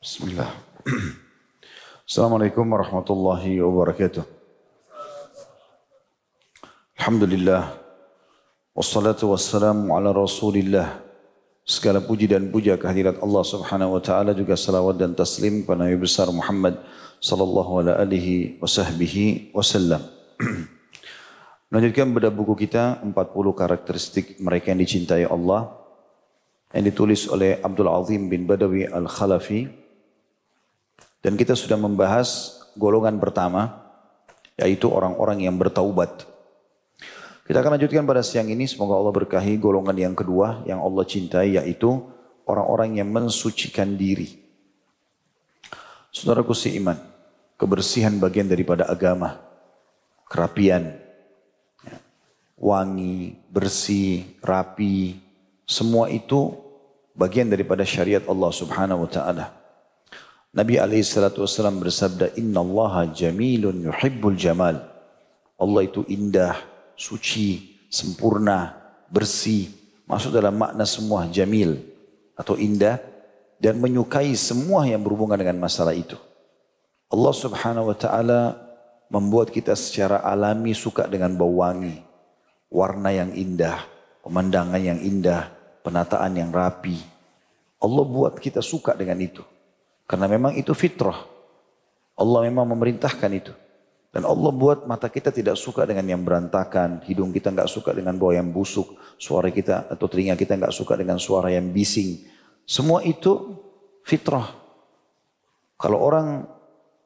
Bismillah. Assalamualaikum warahmatullahi wabarakatuh. Alhamdulillah. Wassalatu wassalamu ala rasulillah. Segala puji dan puja kehadirat Allah subhanahu wa ta'ala juga salawat dan taslim kepada Nabi besar Muhammad sallallahu alaihi wa sahbihi wasallam. Melanjutkan pada buku kita 40 karakteristik mereka yang dicintai Allah yang ditulis oleh Abdul Azim bin Badawi Al-Khalafi dan kita sudah membahas golongan pertama, yaitu orang-orang yang bertaubat. Kita akan lanjutkan pada siang ini, semoga Allah berkahi golongan yang kedua yang Allah cintai, yaitu orang-orang yang mensucikan diri. Saudara Saudaraku iman kebersihan bagian daripada agama, kerapian, ya, wangi, bersih, rapi, semua itu bagian daripada syariat Allah subhanahu wa ta'ala. Nabi Alaihissalam bersabda, Inna Allah jamilun yuhibbul jamal. Allah itu indah, suci, sempurna, bersih. Masuk dalam makna semua jamil atau indah dan menyukai semua yang berhubungan dengan masalah itu. Allah Subhanahu wa taala membuat kita secara alami suka dengan bau wangi, warna yang indah, pemandangan yang indah, penataan yang rapi. Allah buat kita suka dengan itu. Karena memang itu fitrah. Allah memang memerintahkan itu. Dan Allah buat mata kita tidak suka dengan yang berantakan, hidung kita nggak suka dengan bau yang busuk, suara kita atau telinga kita nggak suka dengan suara yang bising. Semua itu fitrah. Kalau orang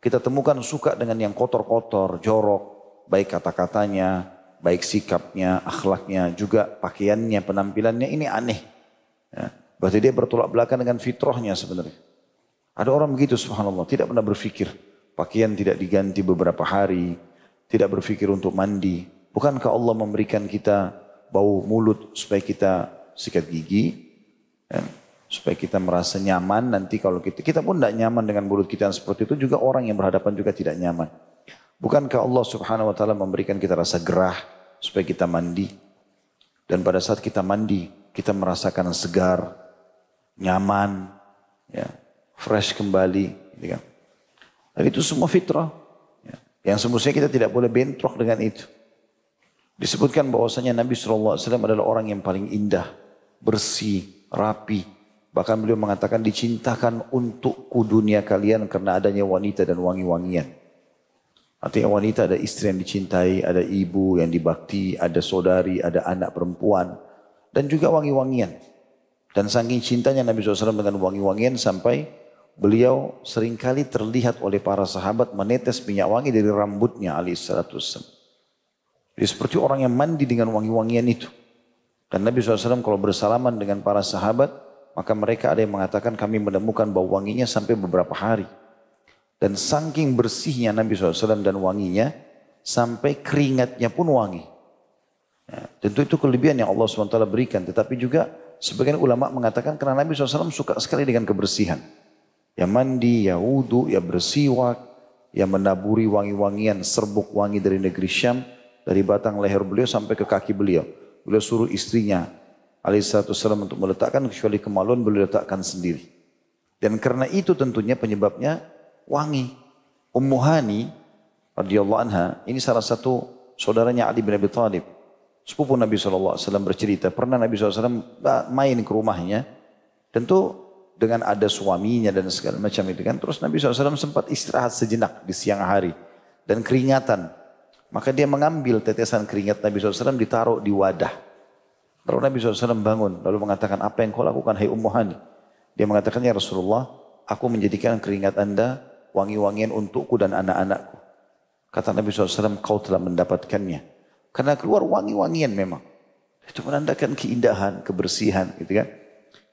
kita temukan suka dengan yang kotor-kotor, jorok, baik kata-katanya, baik sikapnya, akhlaknya, juga pakaiannya, penampilannya ini aneh. Ya. Berarti dia bertolak belakang dengan fitrahnya sebenarnya. Ada orang begitu subhanallah, tidak pernah berpikir. Pakaian tidak diganti beberapa hari, tidak berpikir untuk mandi. Bukankah Allah memberikan kita bau mulut supaya kita sikat gigi? Ya. Supaya kita merasa nyaman nanti kalau kita, kita pun tidak nyaman dengan mulut kita yang seperti itu. Juga orang yang berhadapan juga tidak nyaman. Bukankah Allah subhanahu wa ta'ala memberikan kita rasa gerah supaya kita mandi? Dan pada saat kita mandi, kita merasakan segar, nyaman, ya, fresh kembali. Gitu kan. itu semua fitrah. Ya. Yang semestinya kita tidak boleh bentrok dengan itu. Disebutkan bahwasanya Nabi SAW adalah orang yang paling indah, bersih, rapi. Bahkan beliau mengatakan dicintakan untukku dunia kalian karena adanya wanita dan wangi-wangian. Artinya wanita ada istri yang dicintai, ada ibu yang dibakti, ada saudari, ada anak perempuan. Dan juga wangi-wangian. Dan saking cintanya Nabi SAW dengan wangi-wangian sampai beliau seringkali terlihat oleh para sahabat menetes minyak wangi dari rambutnya alaihissalatu wassalam. Dia seperti orang yang mandi dengan wangi-wangian itu. Dan Nabi SAW kalau bersalaman dengan para sahabat, maka mereka ada yang mengatakan kami menemukan bau wanginya sampai beberapa hari. Dan saking bersihnya Nabi SAW dan wanginya, sampai keringatnya pun wangi. Ya, tentu itu kelebihan yang Allah SWT berikan. Tetapi juga sebagian ulama mengatakan karena Nabi SAW suka sekali dengan kebersihan. Ya mandi, ya wudhu, ya bersiwak, ya menaburi wangi-wangian serbuk wangi dari negeri Syam, dari batang leher beliau sampai ke kaki beliau. Beliau suruh istrinya alaihissalam untuk meletakkan kecuali kemaluan beliau letakkan sendiri. Dan karena itu tentunya penyebabnya wangi. Ummu Hani radhiyallahu anha ini salah satu saudaranya Ali bin Abi Thalib. Sepupu Nabi SAW bercerita, pernah Nabi SAW eh, main ke rumahnya. Tentu dengan ada suaminya dan segala macam itu kan. Terus Nabi SAW sempat istirahat sejenak di siang hari dan keringatan. Maka dia mengambil tetesan keringat Nabi SAW ditaruh di wadah. Lalu Nabi SAW bangun lalu mengatakan apa yang kau lakukan hai Umohani Dia mengatakan ya Rasulullah aku menjadikan keringat anda wangi-wangian untukku dan anak-anakku. Kata Nabi SAW kau telah mendapatkannya. Karena keluar wangi-wangian memang. Itu menandakan keindahan, kebersihan gitu kan.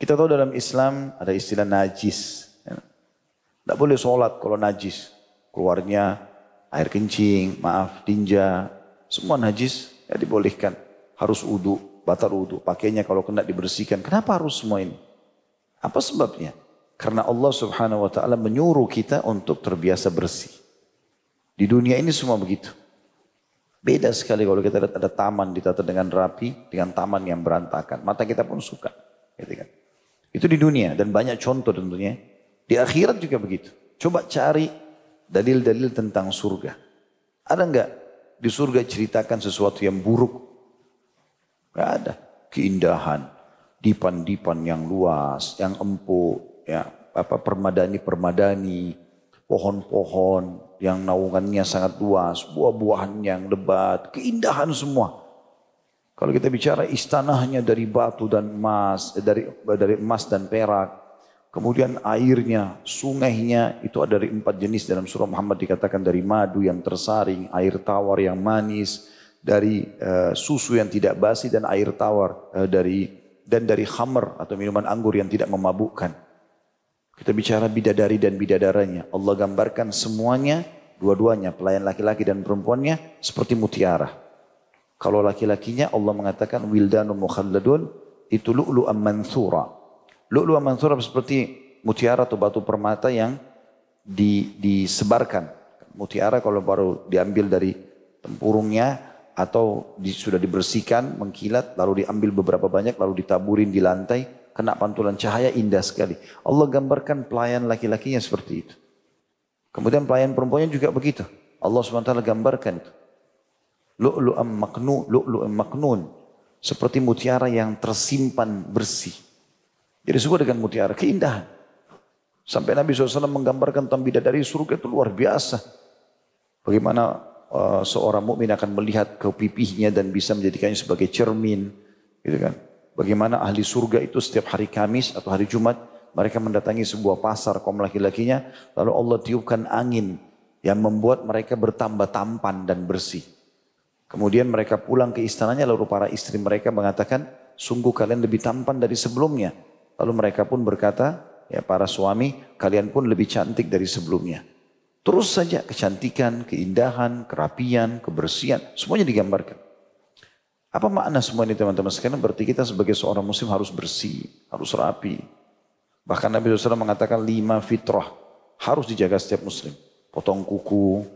Kita tahu dalam Islam ada istilah najis. Tidak ya. boleh sholat kalau najis. Keluarnya air kencing, maaf, tinja, semua najis ya dibolehkan. Harus udu, batal udu. Pakainya kalau kena dibersihkan. Kenapa harus semua ini? Apa sebabnya? Karena Allah subhanahu wa ta'ala menyuruh kita untuk terbiasa bersih. Di dunia ini semua begitu. Beda sekali kalau kita lihat ada taman ditata dengan rapi, dengan taman yang berantakan. Mata kita pun suka. Gitu kan. Itu di dunia dan banyak contoh tentunya. Di akhirat juga begitu. Coba cari dalil-dalil tentang surga. Ada enggak di surga ceritakan sesuatu yang buruk? Enggak ada. Keindahan, dipan-dipan yang luas, yang empuk, ya apa permadani-permadani, pohon-pohon yang naungannya sangat luas, buah-buahan yang lebat, keindahan semua. Kalau kita bicara istanahnya dari batu dan emas, eh, dari dari emas dan perak, Kemudian airnya, sungainya itu ada dari empat jenis dalam surah Muhammad dikatakan dari madu yang tersaring, air tawar yang manis, dari uh, susu yang tidak basi dan air tawar uh, dari dan dari khamr atau minuman anggur yang tidak memabukkan. Kita bicara bidadari dan bidadaranya. Allah gambarkan semuanya, dua-duanya, pelayan laki-laki dan perempuannya seperti mutiara. Kalau laki-lakinya Allah mengatakan wildanu mukhalladun itu lulu mansura. lulu mansura seperti mutiara atau batu permata yang di, disebarkan. Mutiara kalau baru diambil dari tempurungnya atau di, sudah dibersihkan, mengkilat, lalu diambil beberapa banyak, lalu ditaburin di lantai, kena pantulan cahaya indah sekali. Allah gambarkan pelayan laki-lakinya seperti itu. Kemudian pelayan perempuannya juga begitu. Allah SWT gambarkan itu lu'lu'am maknun, lu'lu'am maknun. Seperti mutiara yang tersimpan bersih. Jadi suka dengan mutiara, keindahan. Sampai Nabi SAW menggambarkan tentang dari surga itu luar biasa. Bagaimana uh, seorang mukmin akan melihat ke pipihnya dan bisa menjadikannya sebagai cermin. Gitu kan. Bagaimana ahli surga itu setiap hari Kamis atau hari Jumat mereka mendatangi sebuah pasar kaum laki-lakinya lalu Allah tiupkan angin yang membuat mereka bertambah tampan dan bersih. Kemudian mereka pulang ke istananya lalu para istri mereka mengatakan, sungguh kalian lebih tampan dari sebelumnya. Lalu mereka pun berkata, ya para suami, kalian pun lebih cantik dari sebelumnya. Terus saja kecantikan, keindahan, kerapian, kebersihan, semuanya digambarkan. Apa makna semua ini teman-teman sekalian? Berarti kita sebagai seorang muslim harus bersih, harus rapi. Bahkan Nabi SAW mengatakan lima fitrah harus dijaga setiap muslim. Potong kuku,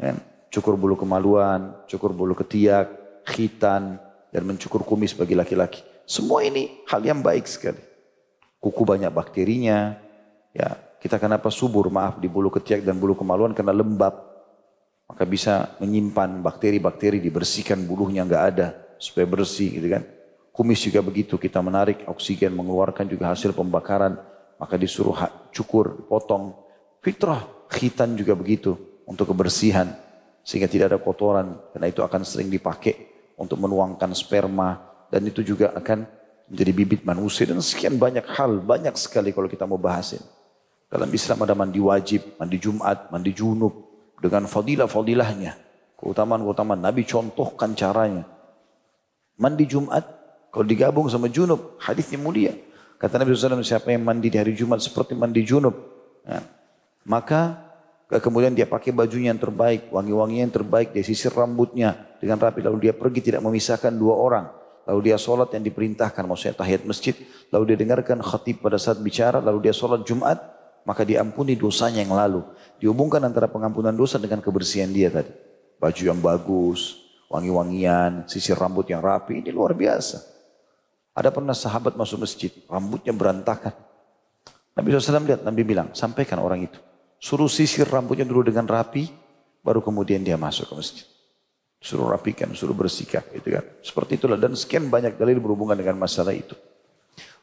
ya kan? cukur bulu kemaluan, cukur bulu ketiak, khitan, dan mencukur kumis bagi laki-laki. Semua ini hal yang baik sekali. Kuku banyak bakterinya, ya kita kenapa subur maaf di bulu ketiak dan bulu kemaluan karena lembab. Maka bisa menyimpan bakteri-bakteri dibersihkan buluhnya nggak ada supaya bersih gitu kan. Kumis juga begitu kita menarik oksigen mengeluarkan juga hasil pembakaran maka disuruh cukur, potong. Fitrah khitan juga begitu untuk kebersihan. Sehingga tidak ada kotoran karena itu akan sering dipakai untuk menuangkan sperma dan itu juga akan menjadi bibit manusia dan sekian banyak hal banyak sekali kalau kita mau bahasin. Dalam Islam ada mandi wajib, mandi Jumat, mandi junub dengan fadilah-fadilahnya. Keutamaan-keutamaan Nabi contohkan caranya. Mandi Jumat kalau digabung sama junub hadisnya mulia. Kata Nabi SAW siapa yang mandi di hari Jumat seperti mandi junub. Ya. Maka kemudian dia pakai bajunya yang terbaik, wangi-wangian yang terbaik, dia sisir rambutnya dengan rapi, lalu dia pergi tidak memisahkan dua orang. Lalu dia sholat yang diperintahkan, maksudnya tahiyat masjid. Lalu dia dengarkan khatib pada saat bicara, lalu dia sholat Jumat, maka diampuni dosanya yang lalu. Dihubungkan antara pengampunan dosa dengan kebersihan dia tadi. Baju yang bagus, wangi-wangian, sisir rambut yang rapi, ini luar biasa. Ada pernah sahabat masuk masjid, rambutnya berantakan. Nabi SAW lihat, Nabi bilang, sampaikan orang itu. Suruh sisir rambutnya dulu dengan rapi, baru kemudian dia masuk ke masjid. Suruh rapikan, suruh bersikap, gitu kan. Seperti itulah dan sekian banyak dalil berhubungan dengan masalah itu.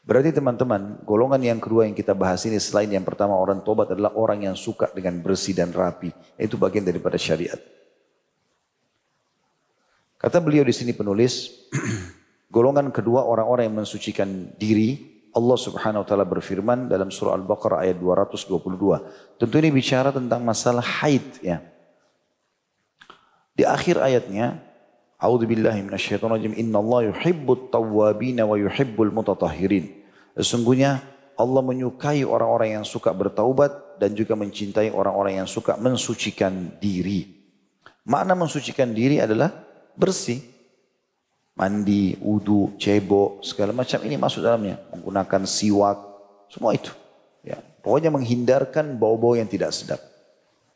Berarti teman-teman, golongan yang kedua yang kita bahas ini selain yang pertama orang tobat adalah orang yang suka dengan bersih dan rapi. Itu bagian daripada syariat. Kata beliau di sini penulis, golongan kedua orang-orang yang mensucikan diri Allah Subhanahu wa taala berfirman dalam surah Al-Baqarah ayat 222. Tentu ini bicara tentang masalah haid ya. Di akhir ayatnya, A'udzu billahi Innallaha yuhibbut tawwabin wa yuhibbul mutatahhirin. Sesungguhnya Allah menyukai orang-orang yang suka bertaubat dan juga mencintai orang-orang yang suka mensucikan diri. Makna mensucikan diri adalah bersih mandi, wudu, cebok, segala macam ini masuk dalamnya. Menggunakan siwak, semua itu. Ya, pokoknya menghindarkan bau-bau yang tidak sedap.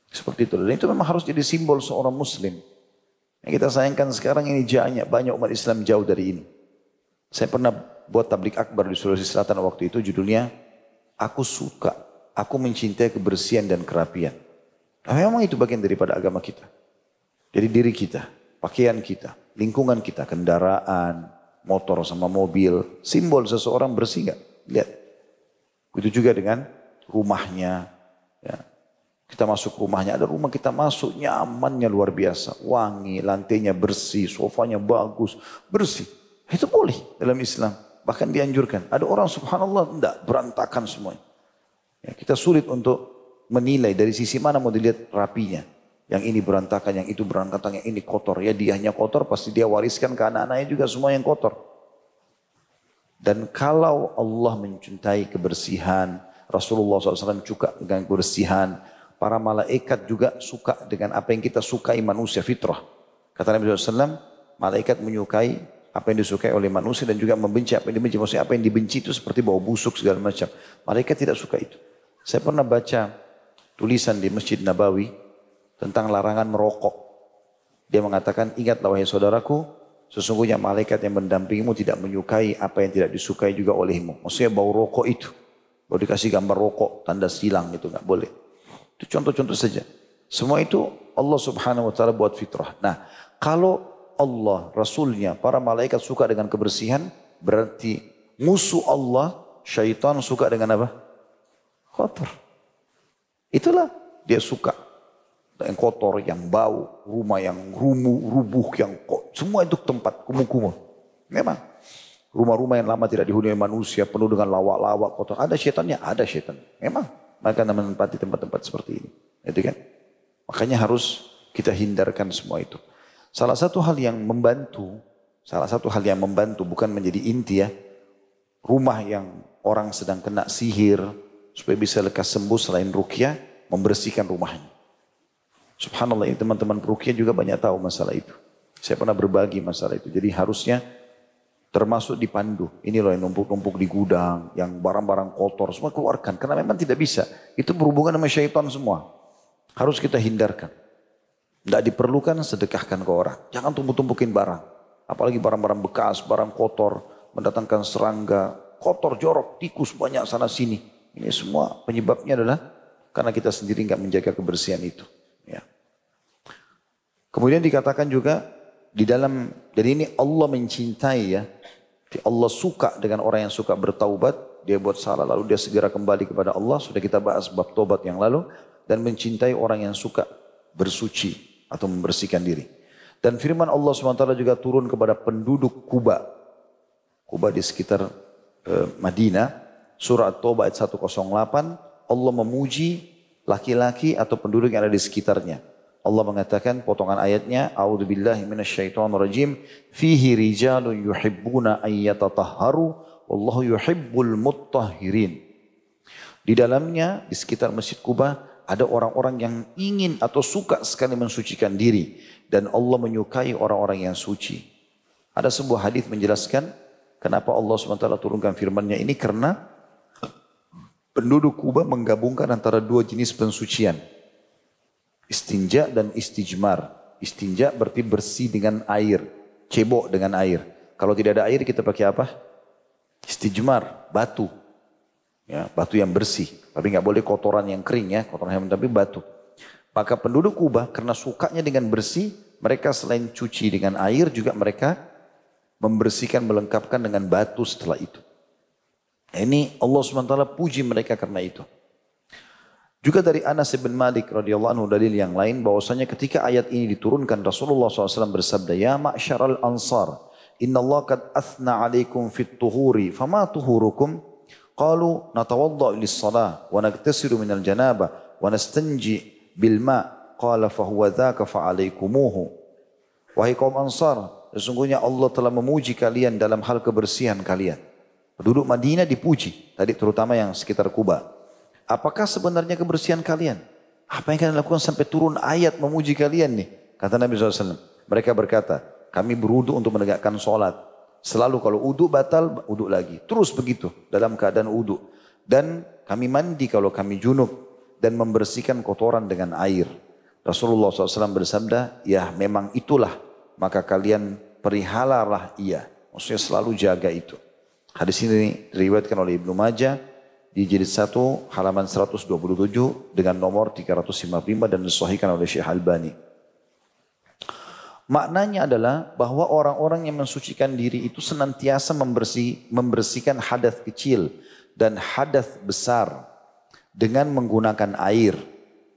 Seperti itu. Dan itu memang harus jadi simbol seorang muslim. Yang kita sayangkan sekarang ini banyak, banyak umat Islam jauh dari ini. Saya pernah buat tablik akbar di Sulawesi Selatan waktu itu judulnya Aku suka, aku mencintai kebersihan dan kerapian. Nah, memang itu bagian daripada agama kita. Jadi diri kita, pakaian kita, lingkungan kita, kendaraan, motor sama mobil, simbol seseorang bersih nggak? Lihat. Begitu juga dengan rumahnya. Ya. Kita masuk rumahnya, ada rumah kita masuk nyamannya luar biasa. Wangi, lantainya bersih, sofanya bagus, bersih. Itu boleh dalam Islam. Bahkan dianjurkan. Ada orang subhanallah enggak berantakan semuanya. Ya, kita sulit untuk menilai dari sisi mana mau dilihat rapinya. Yang ini berantakan, yang itu berantakan, yang ini kotor. Ya dia hanya kotor pasti dia wariskan ke anak-anaknya juga semua yang kotor. Dan kalau Allah mencintai kebersihan, Rasulullah SAW suka dengan kebersihan, para malaikat juga suka dengan apa yang kita sukai manusia fitrah. Kata Nabi SAW, malaikat menyukai apa yang disukai oleh manusia dan juga membenci apa yang dibenci. Maksudnya apa yang dibenci itu seperti bau busuk segala macam. Malaikat tidak suka itu. Saya pernah baca tulisan di Masjid Nabawi, tentang larangan merokok. Dia mengatakan, ingatlah wahai ya, saudaraku, sesungguhnya malaikat yang mendampingimu tidak menyukai apa yang tidak disukai juga olehmu. Maksudnya bau rokok itu. Kalau dikasih gambar rokok, tanda silang itu nggak boleh. Itu contoh-contoh saja. Semua itu Allah subhanahu wa ta'ala buat fitrah. Nah, kalau Allah, Rasulnya, para malaikat suka dengan kebersihan, berarti musuh Allah, syaitan suka dengan apa? Kotor. Itulah dia suka yang kotor, yang bau, rumah yang rumu, rubuh, yang kok, semua itu tempat kumuh-kumuh. Memang rumah-rumah yang lama tidak dihuni manusia penuh dengan lawak-lawak kotor. Ada setannya, ada setan. Memang mereka akan menempati tempat-tempat seperti ini. Itu kan? Makanya harus kita hindarkan semua itu. Salah satu hal yang membantu, salah satu hal yang membantu bukan menjadi inti ya. Rumah yang orang sedang kena sihir supaya bisa lekas sembuh selain rukyah membersihkan rumahnya. Subhanallah teman-teman perukian juga banyak tahu masalah itu. Saya pernah berbagi masalah itu. Jadi harusnya termasuk dipandu. Ini loh yang numpuk-numpuk di gudang, yang barang-barang kotor semua keluarkan. Karena memang tidak bisa. Itu berhubungan sama syaitan semua. Harus kita hindarkan. Tidak diperlukan sedekahkan ke orang. Jangan tumpuk-tumpukin barang. Apalagi barang-barang bekas, barang kotor, mendatangkan serangga, kotor, jorok, tikus banyak sana sini. Ini semua penyebabnya adalah karena kita sendiri nggak menjaga kebersihan itu. Kemudian dikatakan juga di dalam jadi ini Allah mencintai ya. Allah suka dengan orang yang suka bertaubat, dia buat salah lalu dia segera kembali kepada Allah. Sudah kita bahas bab tobat yang lalu dan mencintai orang yang suka bersuci atau membersihkan diri. Dan firman Allah SWT juga turun kepada penduduk Kuba. Kuba di sekitar eh, Madinah. Surah At-Taubah ayat 108. Allah memuji laki-laki atau penduduk yang ada di sekitarnya. Allah mengatakan potongan ayatnya A'udzubillahi minasyaitonirrajim fihi rijalun yuhibbuna ayyatatahharu wallahu yuhibbul mutahhirin. Di dalamnya di sekitar Masjid Kuba ada orang-orang yang ingin atau suka sekali mensucikan diri dan Allah menyukai orang-orang yang suci. Ada sebuah hadis menjelaskan kenapa Allah SWT turunkan firman-Nya ini karena penduduk Kuba menggabungkan antara dua jenis pensucian Istinja dan istijmar. Istinja berarti bersih dengan air. Cebok dengan air. Kalau tidak ada air kita pakai apa? Istijmar, batu. Ya, batu yang bersih. Tapi nggak boleh kotoran yang kering ya, kotoran yang tapi batu. Maka penduduk Kubah karena sukanya dengan bersih, mereka selain cuci dengan air juga mereka membersihkan, melengkapkan dengan batu setelah itu. Ini Allah SWT puji mereka karena itu. Juga dari Anas bin Malik radhiyallahu anhu dalil yang lain bahwasanya ketika ayat ini diturunkan Rasulullah SAW bersabda ya ma'syaral ansar inna Allah kad athna alaikum fit tuhuri fama tuhurukum qalu natawadda lis salah wa min al janaba wa nastanji bil ma qala huwa dzaaka fa 'alaikumuhu." wahai kaum ansar sesungguhnya Allah telah memuji kalian dalam hal kebersihan kalian penduduk Madinah dipuji tadi terutama yang sekitar Kuba apakah sebenarnya kebersihan kalian? Apa yang kalian lakukan sampai turun ayat memuji kalian nih? Kata Nabi SAW. Mereka berkata, kami beruduk untuk menegakkan sholat. Selalu kalau uduk batal, uduk lagi. Terus begitu dalam keadaan uduk Dan kami mandi kalau kami junub. Dan membersihkan kotoran dengan air. Rasulullah SAW bersabda, ya memang itulah. Maka kalian perihalalah ia. Maksudnya selalu jaga itu. Hadis ini diriwayatkan oleh Ibnu Majah di jilid 1 halaman 127 dengan nomor 355 dan disahihkan oleh Syekh Albani. Maknanya adalah bahwa orang-orang yang mensucikan diri itu senantiasa membersih, membersihkan hadas kecil dan hadas besar dengan menggunakan air.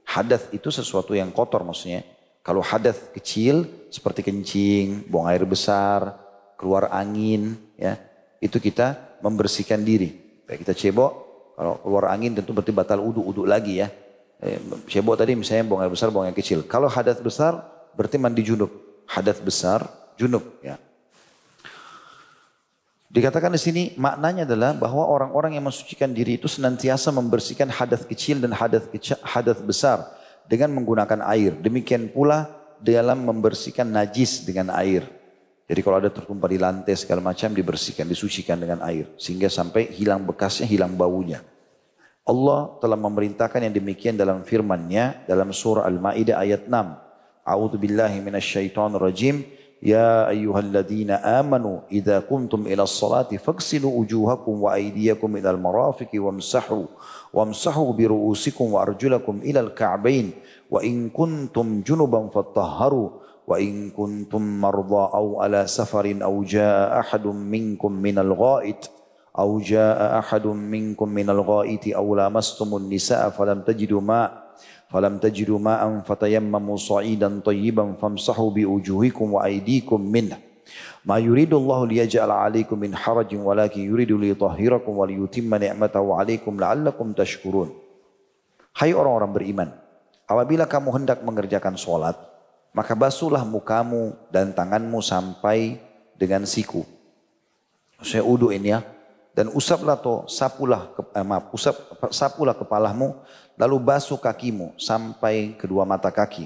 Hadas itu sesuatu yang kotor maksudnya. Kalau hadas kecil seperti kencing, buang air besar, keluar angin, ya itu kita membersihkan diri. Baik kita cebok, kalau keluar angin tentu berarti batal uduk-uduk lagi ya. Eh, bawa tadi misalnya buang air besar, buang air kecil. Kalau hadat besar berarti mandi junub. Hadat besar, junub ya. Dikatakan di sini maknanya adalah bahwa orang-orang yang mensucikan diri itu senantiasa membersihkan hadat kecil dan hadat hadat besar dengan menggunakan air. Demikian pula dalam membersihkan najis dengan air. Jadi kalau ada tertumpah di lantai segala macam dibersihkan, disucikan dengan air. Sehingga sampai hilang bekasnya, hilang baunya. Allah telah memerintahkan yang demikian dalam firman-Nya dalam surah Al-Maidah ayat 6. A'udhu billahi minasyaitonir rajim. Ya ayyuhalladzina amanu idha kuntum ila salati faghsilu ujuhakum wa aidiyakum ila al wa wamsahu Wa bi ru'usikum wa arjulakum ila al kabain wa in kuntum junuban fattaharu. وإن كنتم مرضى أو على سفر أو جاء أحد منكم من الغائط أو جاء أحد منكم من الغائط أو لامستم النساء فلم تجدوا ماء فلم تجدوا ماء فتيمموا صعيدا طيبا فامسحوا بوجوهكم وأيديكم منه ما يريد الله ليجعل عليكم من حرج ولكن يريد ليطهركم وليتم نعمته عليكم لعلكم تشكرون Hai orang-orang beriman, apabila kamu hendak mengerjakan sholat, maka basuhlah mukamu dan tanganmu sampai dengan siku. Saya ini ya. Dan usaplah to, sapulah, eh, maaf, usap, sapulah kepalamu, lalu basuh kakimu sampai kedua mata kaki.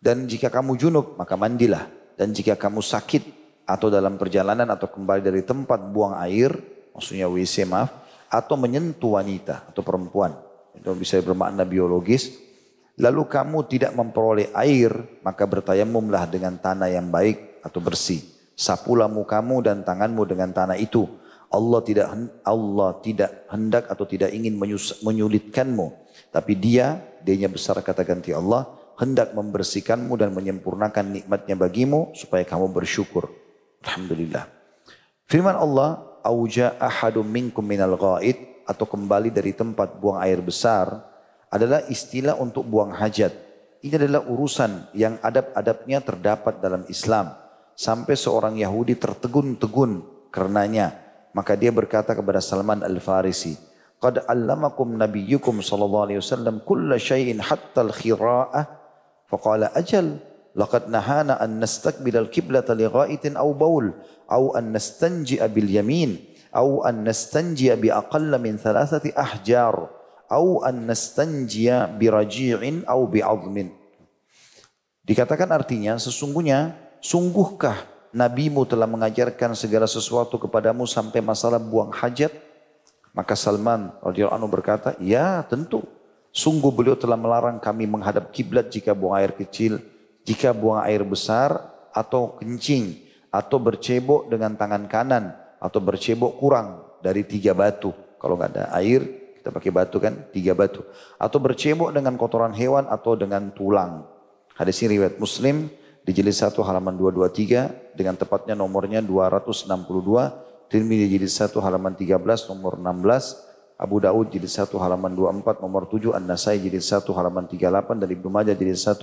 Dan jika kamu junub, maka mandilah. Dan jika kamu sakit atau dalam perjalanan atau kembali dari tempat buang air, maksudnya WC maaf, atau menyentuh wanita atau perempuan. Itu bisa bermakna biologis, lalu kamu tidak memperoleh air, maka bertayamumlah dengan tanah yang baik atau bersih. Sapulah mukamu dan tanganmu dengan tanah itu. Allah tidak Allah tidak hendak atau tidak ingin menyulitkanmu, tapi Dia, Dia besar kata ganti Allah, hendak membersihkanmu dan menyempurnakan nikmatnya bagimu supaya kamu bersyukur. Alhamdulillah. Firman Allah, "Auja ahadum minkum minal ghaid" atau kembali dari tempat buang air besar adalah istilah untuk buang hajat. Ini adalah urusan yang adab-adabnya terdapat dalam Islam. Sampai seorang Yahudi tertegun-tegun karenanya. Maka dia berkata kepada Salman Al-Farisi, Qad allamakum nabiyyukum sallallahu alaihi wasallam kulla syai'in hatta al-khira'ah. Faqala ajal, laqad nahana an nastakbil al-kiblata li gha'itin aw baul au an nastanji'a bil yamin au an nastanji'a bi aqalla min thalathati ahjar au an nastanjiya raji'in au azmin. Dikatakan artinya sesungguhnya sungguhkah nabimu telah mengajarkan segala sesuatu kepadamu sampai masalah buang hajat? Maka Salman radhiyallahu anhu berkata, "Ya, tentu. Sungguh beliau telah melarang kami menghadap kiblat jika buang air kecil, jika buang air besar atau kencing atau bercebok dengan tangan kanan atau bercebok kurang dari tiga batu. Kalau nggak ada air, kita pakai batu kan, tiga batu. Atau bercebok dengan kotoran hewan atau dengan tulang. Hadis ini riwayat Muslim di jilid 1 halaman 223 dengan tepatnya nomornya 262. Tirmidzi jilid 1 halaman 13 nomor 16. Abu Daud jilid 1 halaman 24 nomor 7. An-Nasai jilid 1 halaman 38 dan Ibnu Majah jilid 1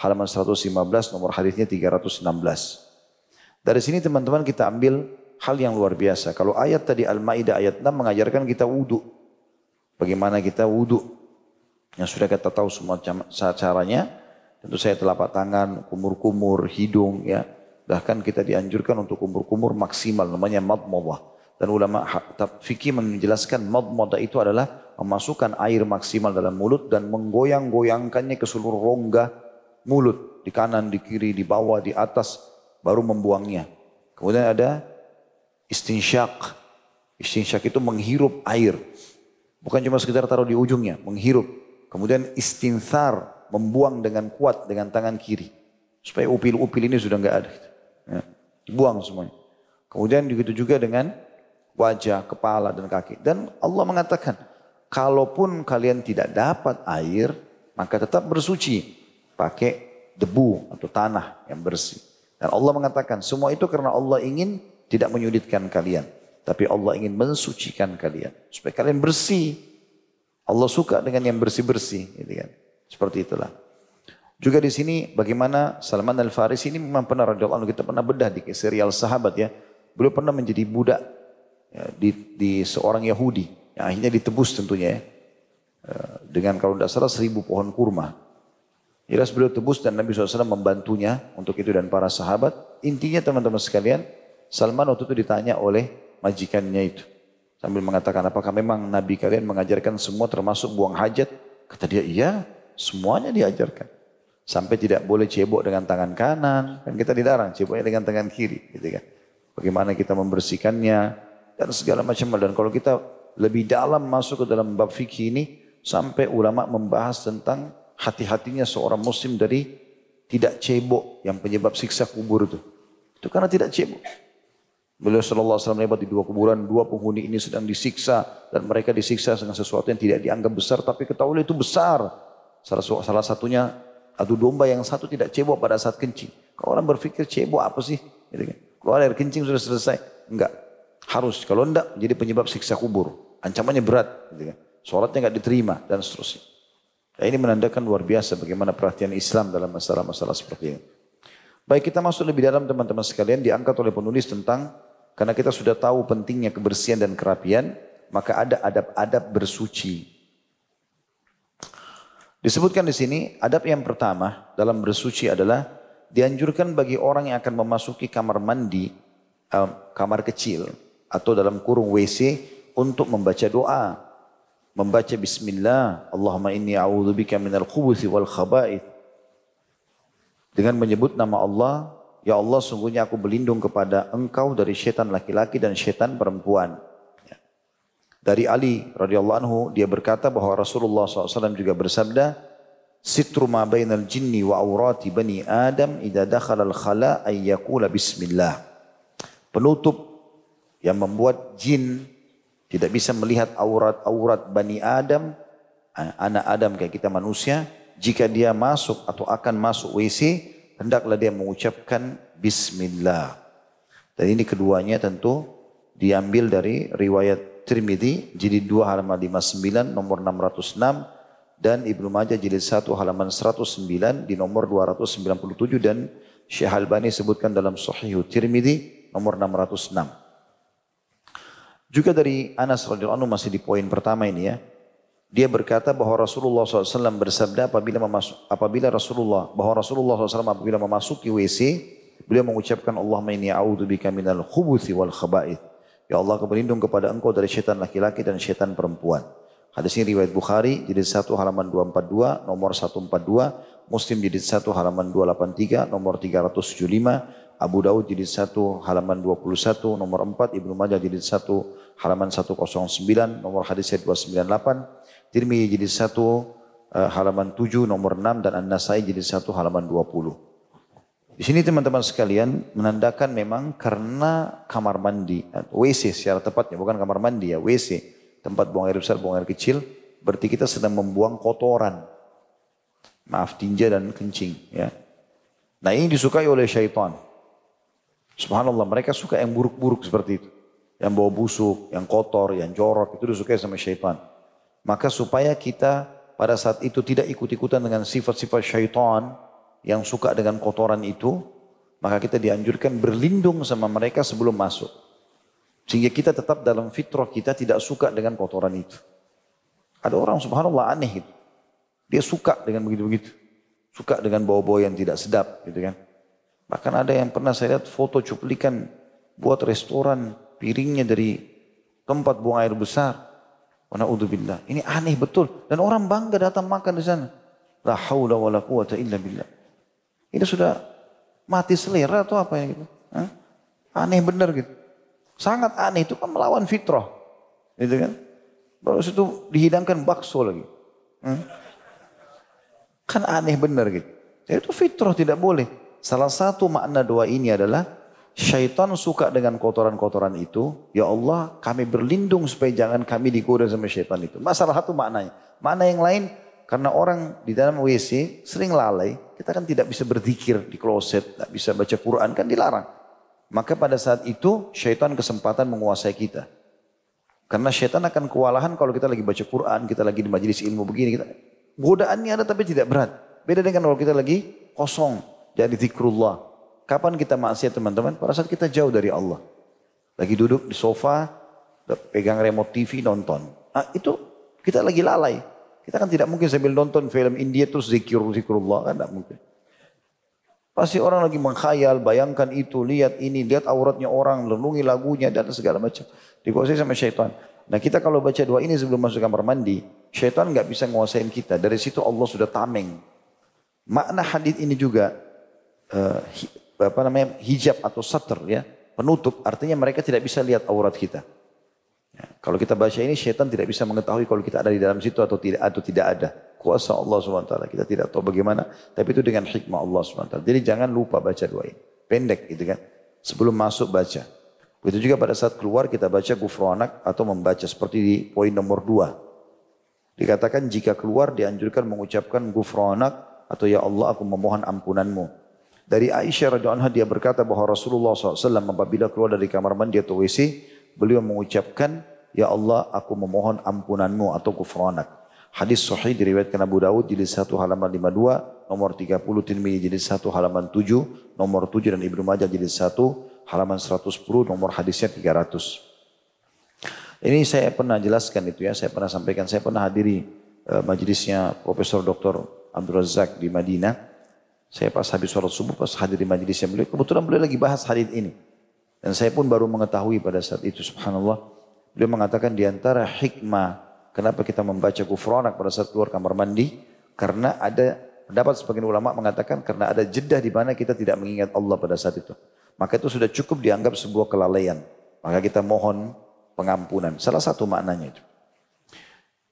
halaman 115 nomor hadisnya 316. Dari sini teman-teman kita ambil hal yang luar biasa. Kalau ayat tadi Al-Maidah ayat 6 mengajarkan kita wudhu Bagaimana kita wudhu. Yang sudah kita tahu semua caranya. Tentu saya telapak tangan, kumur-kumur, hidung ya. Bahkan kita dianjurkan untuk kumur-kumur maksimal namanya madmadah. Dan ulama fikih menjelaskan madmadah itu adalah memasukkan air maksimal dalam mulut dan menggoyang-goyangkannya ke seluruh rongga mulut. Di kanan, di kiri, di bawah, di atas. Baru membuangnya. Kemudian ada istinsyak. Istinsyak itu menghirup air. Bukan cuma sekedar taruh di ujungnya, menghirup. Kemudian istinthar, membuang dengan kuat dengan tangan kiri. Supaya upil-upil ini sudah nggak ada. Ya. Dibuang semuanya. Kemudian begitu juga dengan wajah, kepala dan kaki. Dan Allah mengatakan, kalaupun kalian tidak dapat air, maka tetap bersuci. Pakai debu atau tanah yang bersih. Dan Allah mengatakan, semua itu karena Allah ingin tidak menyulitkan kalian. Tapi Allah ingin mensucikan kalian. Supaya kalian bersih. Allah suka dengan yang bersih-bersih. Gitu kan. Seperti itulah. Juga di sini bagaimana Salman al Faris ini memang pernah radhiyallahu anhu kita pernah bedah di serial sahabat ya. Beliau pernah menjadi budak ya, di, di seorang Yahudi. Yang akhirnya ditebus tentunya ya. Eh, dengan kalau tidak salah seribu pohon kurma. Jelas beliau tebus dan Nabi SAW membantunya untuk itu dan para sahabat. Intinya teman-teman sekalian, Salman waktu itu ditanya oleh majikannya itu. Sambil mengatakan, apakah memang Nabi kalian mengajarkan semua termasuk buang hajat? Kata dia, iya semuanya diajarkan. Sampai tidak boleh cebok dengan tangan kanan. Kan kita dilarang ceboknya dengan tangan kiri. Gitu kan. Bagaimana kita membersihkannya dan segala macam. Dan kalau kita lebih dalam masuk ke dalam bab fikih ini. Sampai ulama membahas tentang hati-hatinya seorang muslim dari tidak cebok yang penyebab siksa kubur itu. Itu karena tidak cebok. Beliau sallallahu alaihi wasallam di dua kuburan, dua penghuni ini sedang disiksa dan mereka disiksa dengan sesuatu yang tidak dianggap besar tapi ketahuilah itu besar. Salah, salah satunya adu domba yang satu tidak cebok pada saat kencing. Kalau orang berpikir cebok apa sih? Gitu kan. Keluar air kencing sudah selesai. Enggak. Harus. Kalau enggak jadi penyebab siksa kubur. Ancamannya berat. Gitu kan. Salatnya enggak diterima dan seterusnya. Nah, ini menandakan luar biasa bagaimana perhatian Islam dalam masalah-masalah seperti ini. Baik kita masuk lebih dalam teman-teman sekalian diangkat oleh penulis tentang karena kita sudah tahu pentingnya kebersihan dan kerapian, maka ada adab-adab bersuci. Disebutkan di sini, adab yang pertama dalam bersuci adalah dianjurkan bagi orang yang akan memasuki kamar mandi, eh, kamar kecil, atau dalam kurung WC untuk membaca doa. Membaca bismillah, Allahumma inni a'udzubika minal khubuthi wal khaba'ith. Dengan menyebut nama Allah Ya Allah sungguhnya aku berlindung kepada engkau dari setan laki-laki dan setan perempuan. Ya. Dari Ali radhiyallahu anhu dia berkata bahwa Rasulullah SAW juga bersabda, Sitru ma bainal jinni wa aurati bani Adam idha al khala ayyakula bismillah. Penutup yang membuat jin tidak bisa melihat aurat-aurat bani Adam, eh, anak Adam kayak kita manusia, jika dia masuk atau akan masuk WC, hendaklah dia mengucapkan bismillah. Dan ini keduanya tentu diambil dari riwayat Tirmidzi jadi 2 halaman 59 nomor 606 dan Ibnu Majah jilid 1 halaman 109 di nomor 297 dan Syekh Albani sebutkan dalam Sahih Tirmidzi nomor 606. Juga dari Anas radhiyallahu anhu masih di poin pertama ini ya. Dia berkata bahwa Rasulullah SAW bersabda apabila, memasuk, apabila Rasulullah bahwa Rasulullah SAW apabila memasuki WC, beliau mengucapkan Allahumma inni bika minal khubuthi wal khaba'ith. Ya Allah, aku kepada engkau dari setan laki-laki dan setan perempuan. Hadis ini riwayat Bukhari, jadi 1 halaman 242, nomor 142, Muslim jadi 1 halaman 283, nomor 375, Abu Daud jadi 1 halaman 21, nomor 4, Ibnu Majah jadi 1 halaman 109, nomor hadisnya 298, Tirmidzi jadi satu eh, halaman 7 nomor 6 dan An-Nasai jadi satu halaman 20. Di sini teman-teman sekalian menandakan memang karena kamar mandi eh, WC secara tepatnya bukan kamar mandi ya WC tempat buang air besar buang air kecil berarti kita sedang membuang kotoran maaf tinja dan kencing ya. Nah ini disukai oleh syaitan. Subhanallah mereka suka yang buruk-buruk seperti itu. Yang bawa busuk, yang kotor, yang jorok itu disukai sama syaitan. Maka supaya kita pada saat itu tidak ikut-ikutan dengan sifat-sifat syaitan yang suka dengan kotoran itu, maka kita dianjurkan berlindung sama mereka sebelum masuk. Sehingga kita tetap dalam fitrah kita tidak suka dengan kotoran itu. Ada orang subhanallah aneh itu, Dia suka dengan begitu-begitu. Suka dengan bau-bau yang tidak sedap gitu kan. Bahkan ada yang pernah saya lihat foto cuplikan buat restoran piringnya dari tempat buang air besar. Wa Ini aneh betul. Dan orang bangga datang makan di sana. La haula wa la quwata illa billah. Ini sudah mati selera atau apa ya gitu. Aneh benar gitu. Sangat aneh itu kan melawan fitrah. Gitu kan. Baru situ dihidangkan bakso lagi. Hmm? Kan aneh benar gitu. itu fitrah tidak boleh. Salah satu makna doa ini adalah syaitan suka dengan kotoran-kotoran itu, ya Allah kami berlindung supaya jangan kami digoda sama syaitan itu. Masalah satu maknanya. Makna yang lain, karena orang di dalam WC sering lalai, kita kan tidak bisa berzikir di kloset, tidak bisa baca Quran, kan dilarang. Maka pada saat itu syaitan kesempatan menguasai kita. Karena syaitan akan kewalahan kalau kita lagi baca Quran, kita lagi di majelis ilmu begini. Kita, godaannya ada tapi tidak berat. Beda dengan kalau kita lagi kosong, jadi zikrullah kapan kita maksiat teman-teman? Pada saat kita jauh dari Allah. Lagi duduk di sofa, pegang remote TV nonton. Nah, itu kita lagi lalai. Kita kan tidak mungkin sambil nonton film India terus zikir zikrullah kan tidak mungkin. Pasti orang lagi mengkhayal, bayangkan itu, lihat ini, lihat auratnya orang, lelungi lagunya dan segala macam. Dikuasai sama syaitan. Nah kita kalau baca doa ini sebelum masuk kamar mandi, syaitan nggak bisa menguasai kita. Dari situ Allah sudah tameng. Makna hadith ini juga eh, apa namanya hijab atau sater ya penutup artinya mereka tidak bisa lihat aurat kita. Ya, kalau kita baca ini setan tidak bisa mengetahui kalau kita ada di dalam situ atau tidak atau tidak ada. Kuasa Allah SWT. Kita tidak tahu bagaimana. Tapi itu dengan hikmah Allah SWT. Jadi jangan lupa baca doa ini. Pendek gitu kan. Sebelum masuk baca. itu juga pada saat keluar kita baca gufronak atau membaca seperti di poin nomor dua. Dikatakan jika keluar dianjurkan mengucapkan gufronak atau ya Allah aku memohon ampunanmu. Dari Aisyah radhiyallahu anha dia berkata bahwa Rasulullah SAW apabila keluar dari kamar mandi atau WC, beliau mengucapkan, Ya Allah, aku memohon ampunanmu atau kufranak. Hadis sahih diriwayatkan Abu Dawud jilid satu halaman 52, nomor 30 Tirmizi jilid satu halaman 7, nomor 7 dan Ibnu Majah jilid satu halaman 110, nomor hadisnya 300. Ini saya pernah jelaskan itu ya, saya pernah sampaikan, saya pernah hadiri eh, majlisnya Profesor Dr. Abdul Razak di Madinah. Saya pas habis sholat subuh, pas hadir di majlis yang beliau, kebetulan beliau lagi bahas hadis ini. Dan saya pun baru mengetahui pada saat itu, subhanallah, beliau mengatakan di antara hikmah kenapa kita membaca kufronak pada saat keluar kamar mandi, karena ada pendapat sebagian ulama mengatakan karena ada jeda di mana kita tidak mengingat Allah pada saat itu. Maka itu sudah cukup dianggap sebuah kelalaian. Maka kita mohon pengampunan. Salah satu maknanya itu.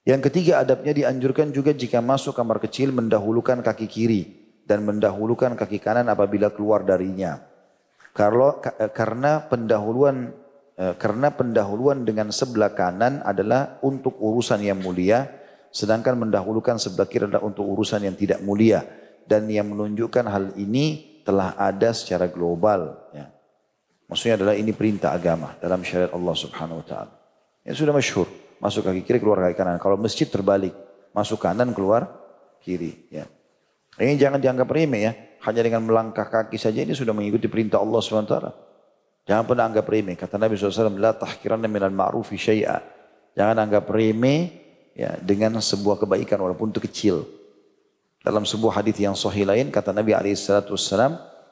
Yang ketiga adabnya dianjurkan juga jika masuk kamar kecil mendahulukan kaki kiri dan mendahulukan kaki kanan apabila keluar darinya. Karlo, eh, karena pendahuluan eh, karena pendahuluan dengan sebelah kanan adalah untuk urusan yang mulia, sedangkan mendahulukan sebelah kiri adalah untuk urusan yang tidak mulia. Dan yang menunjukkan hal ini telah ada secara global. Ya. Maksudnya adalah ini perintah agama dalam syariat Allah subhanahu wa ta'ala. Ya sudah masyhur, masuk kaki kiri keluar kaki kanan. Kalau masjid terbalik, masuk kanan keluar kiri. Ya. Ini jangan dianggap remeh ya. Hanya dengan melangkah kaki saja ini sudah mengikuti perintah Allah SWT. Jangan pernah anggap remeh. Kata Nabi SAW, La tahkiran minal ma'rufi syai'a. Jangan anggap remeh ya, dengan sebuah kebaikan walaupun itu kecil. Dalam sebuah hadis yang sahih lain kata Nabi SAW,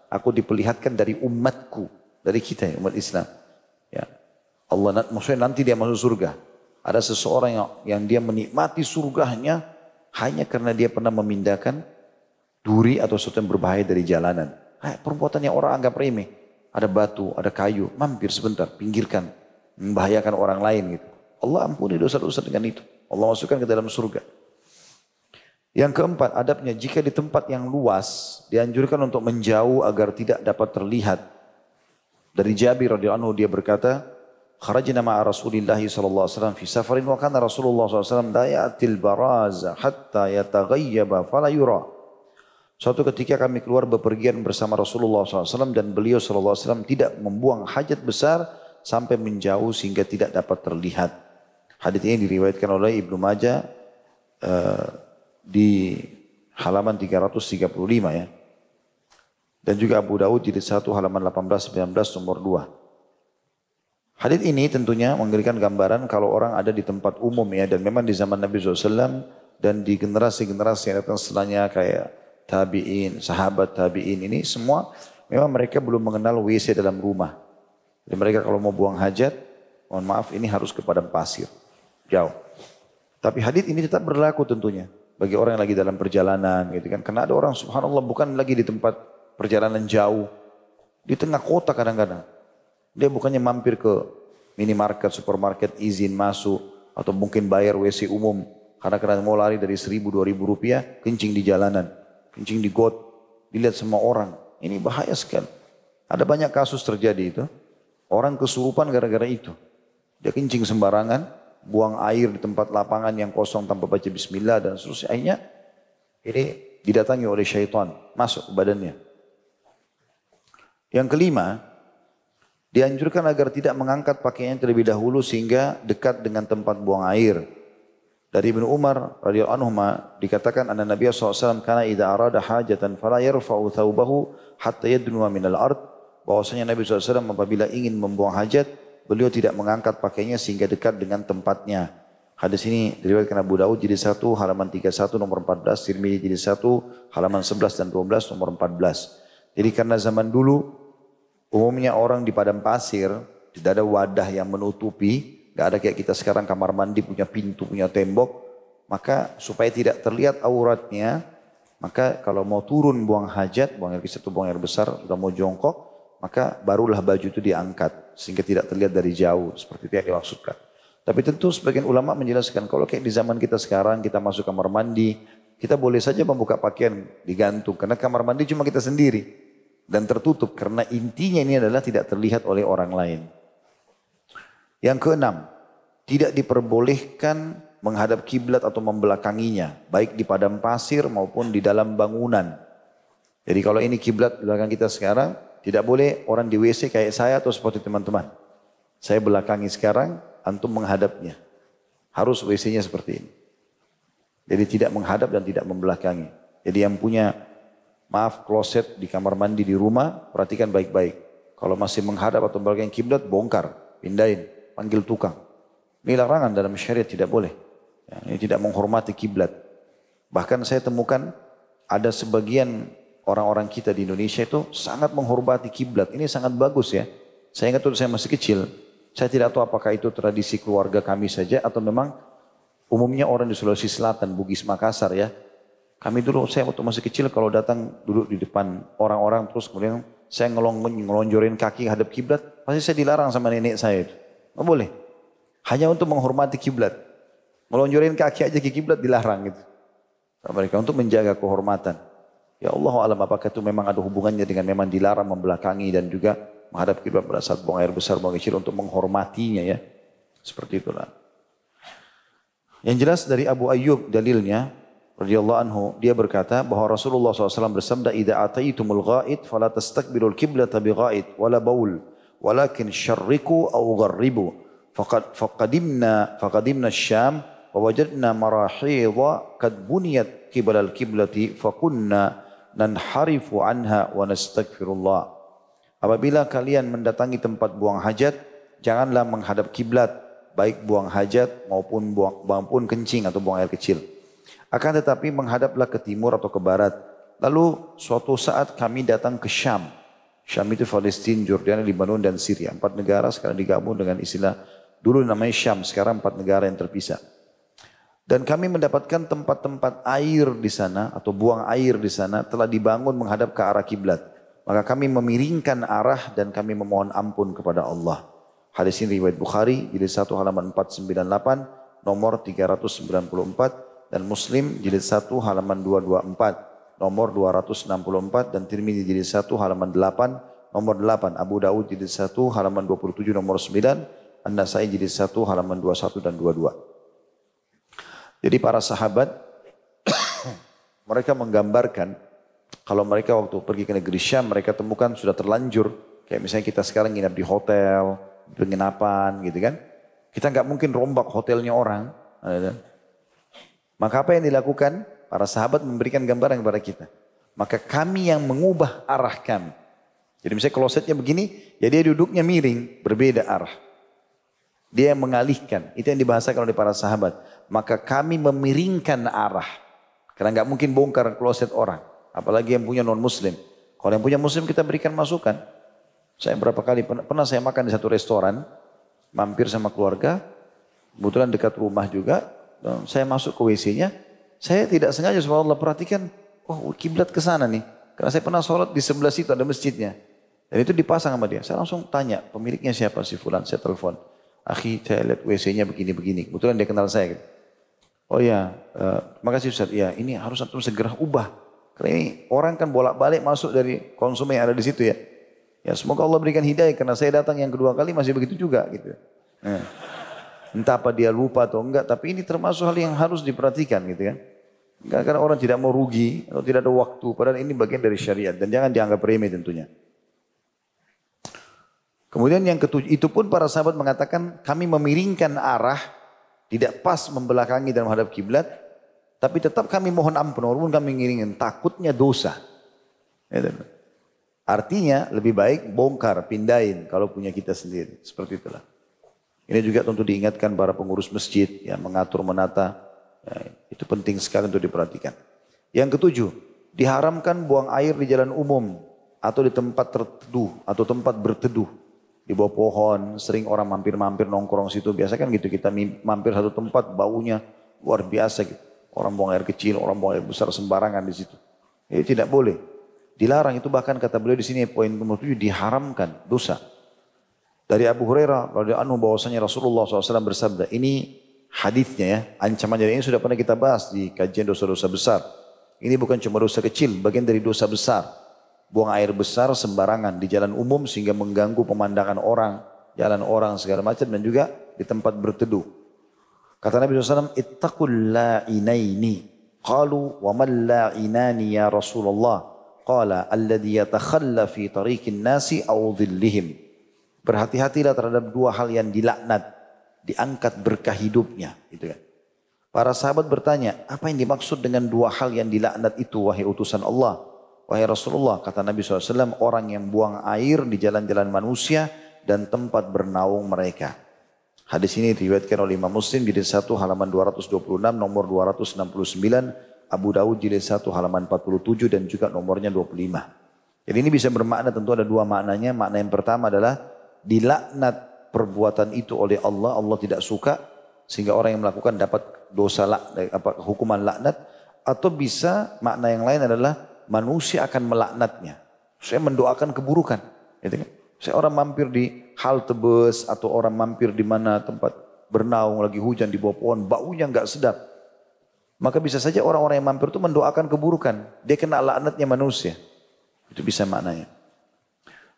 aku diperlihatkan dari umatku, dari kita ya, umat Islam. Ya. Allah maksudnya nanti dia masuk surga. Ada seseorang yang, yang dia menikmati surganya hanya karena dia pernah memindahkan duri atau sesuatu yang berbahaya dari jalanan. Kayak perbuatan yang orang anggap remeh. Ada batu, ada kayu, mampir sebentar, pinggirkan. Membahayakan orang lain gitu. Allah ampuni dosa-dosa dengan itu. Allah masukkan ke dalam surga. Yang keempat, adabnya jika di tempat yang luas dianjurkan untuk menjauh agar tidak dapat terlihat. Dari Jabir radhiyallahu anhu dia berkata, "Kharajna ma'a Rasulillah sallallahu alaihi wasallam fi safarin wa kana Rasulullah sallallahu alaihi wasallam da'atil baraza hatta yataghayyaba fala yura." Suatu ketika kami keluar bepergian bersama Rasulullah SAW dan beliau SAW tidak membuang hajat besar sampai menjauh sehingga tidak dapat terlihat. Hadis ini diriwayatkan oleh Ibnu Majah uh, di halaman 335 ya. Dan juga Abu Daud jilid 1 halaman 18 19 nomor 2. Hadis ini tentunya memberikan gambaran kalau orang ada di tempat umum ya dan memang di zaman Nabi SAW dan di generasi-generasi yang datang setelahnya kayak tabi'in, sahabat tabi'in ini semua memang mereka belum mengenal WC dalam rumah. Jadi mereka kalau mau buang hajat, mohon maaf ini harus ke padang pasir, jauh. Tapi hadis ini tetap berlaku tentunya bagi orang yang lagi dalam perjalanan gitu kan. Karena ada orang subhanallah bukan lagi di tempat perjalanan jauh, di tengah kota kadang-kadang. Dia bukannya mampir ke minimarket, supermarket izin masuk atau mungkin bayar WC umum karena kadang mau lari dari seribu dua ribu rupiah kencing di jalanan kencing di got, dilihat sama orang. Ini bahaya sekali. Ada banyak kasus terjadi itu. Orang kesurupan gara-gara itu. Dia kencing sembarangan, buang air di tempat lapangan yang kosong tanpa baca bismillah dan seterusnya. Akhirnya ini didatangi oleh syaitan, masuk ke badannya. Yang kelima, dianjurkan agar tidak mengangkat pakaiannya terlebih dahulu sehingga dekat dengan tempat buang air. Dari Ibnu Umar radhiyallahu anhu dikatakan anna Nabi SAW karena idza arada hajatan fala yarfa'u thawbahu hatta min al ard bahwasanya Nabi SAW apabila ingin membuang hajat beliau tidak mengangkat pakainya sehingga dekat dengan tempatnya. Hadis ini diriwayatkan Abu Daud jadi 1 halaman 31 nomor 14, Tirmizi jadi 1 halaman 11 dan 12 nomor 14. Jadi karena zaman dulu umumnya orang di padang pasir tidak ada wadah yang menutupi Gak ada kayak kita sekarang kamar mandi punya pintu, punya tembok. Maka supaya tidak terlihat auratnya, maka kalau mau turun buang hajat, buang air kecil atau buang air besar, sudah mau jongkok, maka barulah baju itu diangkat sehingga tidak terlihat dari jauh seperti itu yang dimaksudkan. Tapi tentu sebagian ulama menjelaskan kalau kayak di zaman kita sekarang kita masuk kamar mandi, kita boleh saja membuka pakaian digantung karena kamar mandi cuma kita sendiri dan tertutup karena intinya ini adalah tidak terlihat oleh orang lain. Yang keenam, tidak diperbolehkan menghadap kiblat atau membelakanginya, baik di padang pasir maupun di dalam bangunan. Jadi kalau ini kiblat belakang kita sekarang, tidak boleh orang di WC kayak saya atau seperti teman-teman. Saya belakangi sekarang, antum menghadapnya. Harus WC-nya seperti ini. Jadi tidak menghadap dan tidak membelakangi. Jadi yang punya maaf kloset di kamar mandi di rumah, perhatikan baik-baik. Kalau masih menghadap atau belakang kiblat, bongkar, pindahin panggil tukang. Ini larangan dalam syariat tidak boleh. Ya, ini tidak menghormati kiblat. Bahkan saya temukan ada sebagian orang-orang kita di Indonesia itu sangat menghormati kiblat. Ini sangat bagus ya. Saya ingat waktu saya masih kecil, saya tidak tahu apakah itu tradisi keluarga kami saja atau memang umumnya orang di Sulawesi Selatan, Bugis Makassar ya. Kami dulu saya waktu masih kecil kalau datang duduk di depan orang-orang terus kemudian saya ngelong ngelonjorin kaki hadap kiblat, pasti saya dilarang sama nenek saya itu. Oh boleh. Hanya untuk menghormati kiblat. Melonjorin kaki aja ke kiblat dilarang gitu. Mereka untuk menjaga kehormatan. Ya Allah alam apakah itu memang ada hubungannya dengan memang dilarang membelakangi dan juga menghadap kiblat pada saat buang air besar, buang kecil untuk menghormatinya ya. Seperti itulah. Yang jelas dari Abu Ayyub dalilnya radhiyallahu anhu dia berkata bahwa Rasulullah SAW bersabda idza ataitumul ghaid fala tastaqbilul qiblata bi ghaid wala baul walakin syarriku au gharribu faqad faqadimna faqadimna syam wa wajadna marahidha kad buniyat qibala al-qiblati fakunna nanharifu anha wa nastaghfirullah apabila kalian mendatangi tempat buang hajat janganlah menghadap kiblat baik buang hajat maupun buang maupun kencing atau buang air kecil akan tetapi menghadaplah ke timur atau ke barat lalu suatu saat kami datang ke Syam Syam itu Palestina, Jordania, Lebanon dan Syria. Empat negara sekarang digabung dengan istilah dulu namanya Syam, sekarang empat negara yang terpisah. Dan kami mendapatkan tempat-tempat air di sana atau buang air di sana telah dibangun menghadap ke arah kiblat. Maka kami memiringkan arah dan kami memohon ampun kepada Allah. Hadis ini riwayat Bukhari jilid 1 halaman 498 nomor 394 dan Muslim jilid 1 halaman 224 nomor 264 dan Tirmizi jilid 1 halaman 8 nomor 8 Abu Daud jilid 1 halaman 27 nomor 9 An-Nasai jilid 1 halaman 21 dan 22 jadi para sahabat mereka menggambarkan kalau mereka waktu pergi ke negeri Syam mereka temukan sudah terlanjur kayak misalnya kita sekarang nginap di hotel penginapan gitu kan kita nggak mungkin rombak hotelnya orang kan? maka apa yang dilakukan Para sahabat memberikan gambaran kepada kita. Maka kami yang mengubah arah kami. Jadi misalnya klosetnya begini, ya dia duduknya miring, berbeda arah. Dia yang mengalihkan, itu yang dibahasakan oleh para sahabat. Maka kami memiringkan arah. Karena nggak mungkin bongkar kloset orang. Apalagi yang punya non-muslim. Kalau yang punya muslim kita berikan masukan. Saya berapa kali, pernah saya makan di satu restoran, mampir sama keluarga, kebetulan dekat rumah juga, dan saya masuk ke WC-nya, saya tidak sengaja subhanallah perhatikan, oh, kiblat ke sana nih. Karena saya pernah sholat di sebelah situ ada masjidnya. Dan itu dipasang sama dia. Saya langsung tanya pemiliknya siapa si Fulan. Saya telepon. Akhi saya lihat WC-nya begini-begini. Kebetulan dia kenal saya. Gitu. Oh ya, uh, eh, makasih Ustaz. Ya ini harus antum segera ubah. Karena ini orang kan bolak-balik masuk dari konsumen yang ada di situ ya. Ya semoga Allah berikan hidayah karena saya datang yang kedua kali masih begitu juga gitu. Nah. Entah apa dia lupa atau enggak, tapi ini termasuk hal yang harus diperhatikan gitu kan. Enggak Karena orang tidak mau rugi atau tidak ada waktu, padahal ini bagian dari syariat dan jangan dianggap remeh tentunya. Kemudian yang ketujuh, itu pun para sahabat mengatakan kami memiringkan arah, tidak pas membelakangi dan menghadap kiblat, tapi tetap kami mohon ampun, walaupun kami mengiringin takutnya dosa. Ya, Artinya lebih baik bongkar, pindahin kalau punya kita sendiri. Seperti itulah. Ini juga tentu diingatkan para pengurus masjid yang mengatur menata. Ya, itu penting sekali untuk diperhatikan. Yang ketujuh, diharamkan buang air di jalan umum atau di tempat terteduh atau tempat berteduh di bawah pohon sering orang mampir-mampir nongkrong situ biasa kan gitu kita mampir satu tempat baunya luar biasa gitu orang buang air kecil orang buang air besar sembarangan di situ Ini tidak boleh dilarang itu bahkan kata beliau di sini poin nomor tujuh diharamkan dosa dari Abu Hurairah radhiyallahu anhu bahwasanya Rasulullah SAW bersabda, ini hadisnya ya, ancaman dari ini sudah pernah kita bahas di kajian dosa-dosa besar. Ini bukan cuma dosa kecil, bagian dari dosa besar. Buang air besar sembarangan di jalan umum sehingga mengganggu pemandangan orang, jalan orang segala macam dan juga di tempat berteduh. Kata Nabi SAW, ittaqul la'inaini. Qalu wa man la'inani ya Rasulullah. Qala alladhi yatakhalla fi tariqin nasi au dhillihim. Berhati-hatilah terhadap dua hal yang dilaknat, diangkat berkah hidupnya, gitu kan. Para sahabat bertanya, apa yang dimaksud dengan dua hal yang dilaknat itu wahai utusan Allah? Wahai Rasulullah, kata Nabi SAW, orang yang buang air di jalan-jalan manusia dan tempat bernaung mereka. Hadis ini diriwayatkan oleh Imam Muslim jilid 1 halaman 226 nomor 269, Abu Dawud jilid 1 halaman 47 dan juga nomornya 25. Jadi ini bisa bermakna tentu ada dua maknanya. Makna yang pertama adalah dilaknat perbuatan itu oleh Allah, Allah tidak suka sehingga orang yang melakukan dapat dosa lak, eh, apa hukuman laknat atau bisa makna yang lain adalah manusia akan melaknatnya. Saya mendoakan keburukan, gitu kan? Saya orang mampir di halte bus atau orang mampir di mana tempat bernaung lagi hujan di bawah pohon, baunya nggak sedap. Maka bisa saja orang-orang yang mampir itu mendoakan keburukan. Dia kena laknatnya manusia. Itu bisa maknanya.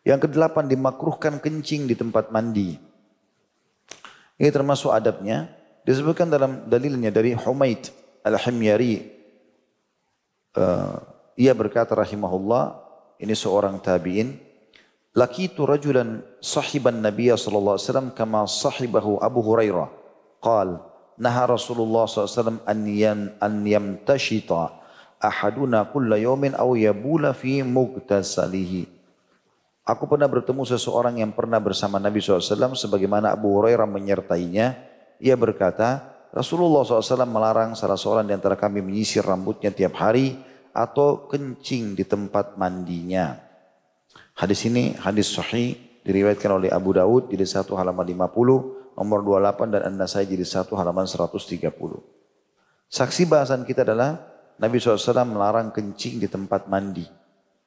Yang kedelapan dimakruhkan kencing di tempat mandi. Ini termasuk adabnya. Disebutkan dalam dalilnya dari Humaid Al-Himyari. Uh, ia berkata rahimahullah, ini seorang tabi'in. Lakitu rajulan sahiban Nabiya sallallahu alaihi wasallam kama sahibahu Abu Hurairah. Qal, naha Rasulullah sallallahu alaihi wasallam an yan an yamtashita ahaduna kulla yawmin aw yabula fi mugtasalihi. Aku pernah bertemu seseorang yang pernah bersama Nabi SAW sebagaimana Abu Hurairah menyertainya. Ia berkata, Rasulullah SAW melarang salah seorang di antara kami menyisir rambutnya tiap hari atau kencing di tempat mandinya. Hadis ini hadis sahih diriwayatkan oleh Abu Daud di 1 halaman 50, nomor 28 dan anda nasai jadi 1 halaman 130. Saksi bahasan kita adalah Nabi SAW melarang kencing di tempat mandi.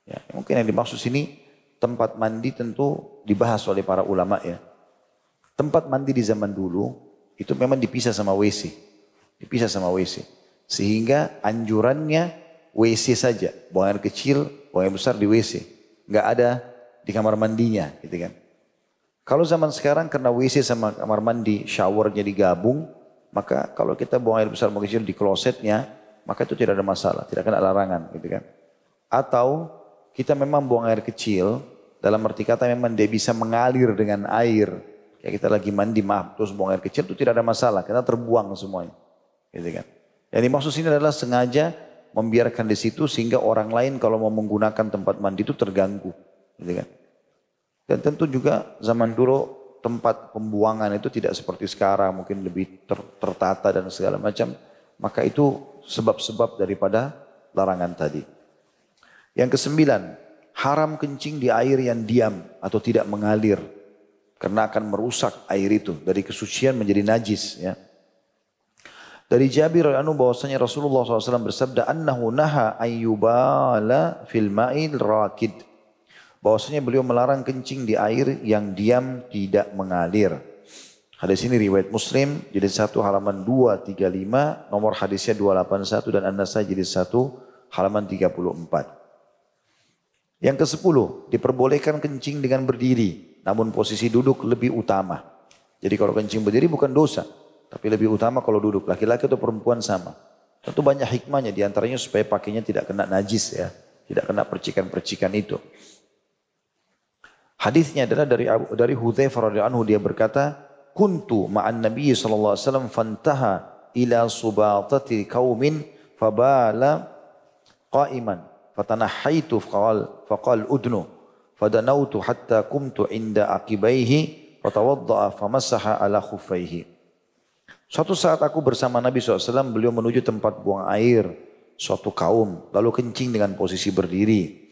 Ya, mungkin yang dimaksud sini tempat mandi tentu dibahas oleh para ulama ya. Tempat mandi di zaman dulu itu memang dipisah sama WC. Dipisah sama WC. Sehingga anjurannya WC saja. Buang air kecil, buang air besar di WC. Nggak ada di kamar mandinya gitu kan. Kalau zaman sekarang karena WC sama kamar mandi showernya digabung. Maka kalau kita buang air besar buang kecil di klosetnya. Maka itu tidak ada masalah. Tidak kena larangan gitu kan. Atau kita memang buang air kecil, dalam arti kata memang dia bisa mengalir dengan air. Ya kita lagi mandi maaf terus buang air kecil itu tidak ada masalah karena terbuang semuanya. Gitu kan. Yang dimaksud sini adalah sengaja membiarkan di situ sehingga orang lain kalau mau menggunakan tempat mandi itu terganggu. Gitu kan. Dan tentu juga zaman dulu tempat pembuangan itu tidak seperti sekarang mungkin lebih ter tertata dan segala macam maka itu sebab-sebab daripada larangan tadi. Yang kesembilan, haram kencing di air yang diam atau tidak mengalir karena akan merusak air itu dari kesucian menjadi najis ya. Dari Jabir anu bahwasanya Rasulullah SAW bersabda annahu naha ayyubala fil ma'il rakid. Bahwasanya beliau melarang kencing di air yang diam tidak mengalir. Hadis ini riwayat Muslim jadi satu halaman 235, nomor hadisnya 281 dan An-Nasai jadi satu halaman 34. Yang ke sepuluh, diperbolehkan kencing dengan berdiri. Namun posisi duduk lebih utama. Jadi kalau kencing berdiri bukan dosa. Tapi lebih utama kalau duduk. Laki-laki atau perempuan sama. Tentu banyak hikmahnya. diantaranya supaya pakainya tidak kena najis ya. Tidak kena percikan-percikan itu. Hadisnya adalah dari dari Hudzaifah radhiyallahu anhu dia berkata, "Kuntu ma'an Nabi sallallahu alaihi wasallam fantaha ila subatati qaumin fabala qa'iman." fatanahaitu faqal faqal udnu fadanautu hatta kumtu inda akibaihi fatawadda'a famasaha ala khuffaihi Suatu saat aku bersama Nabi SAW beliau menuju tempat buang air suatu kaum lalu kencing dengan posisi berdiri.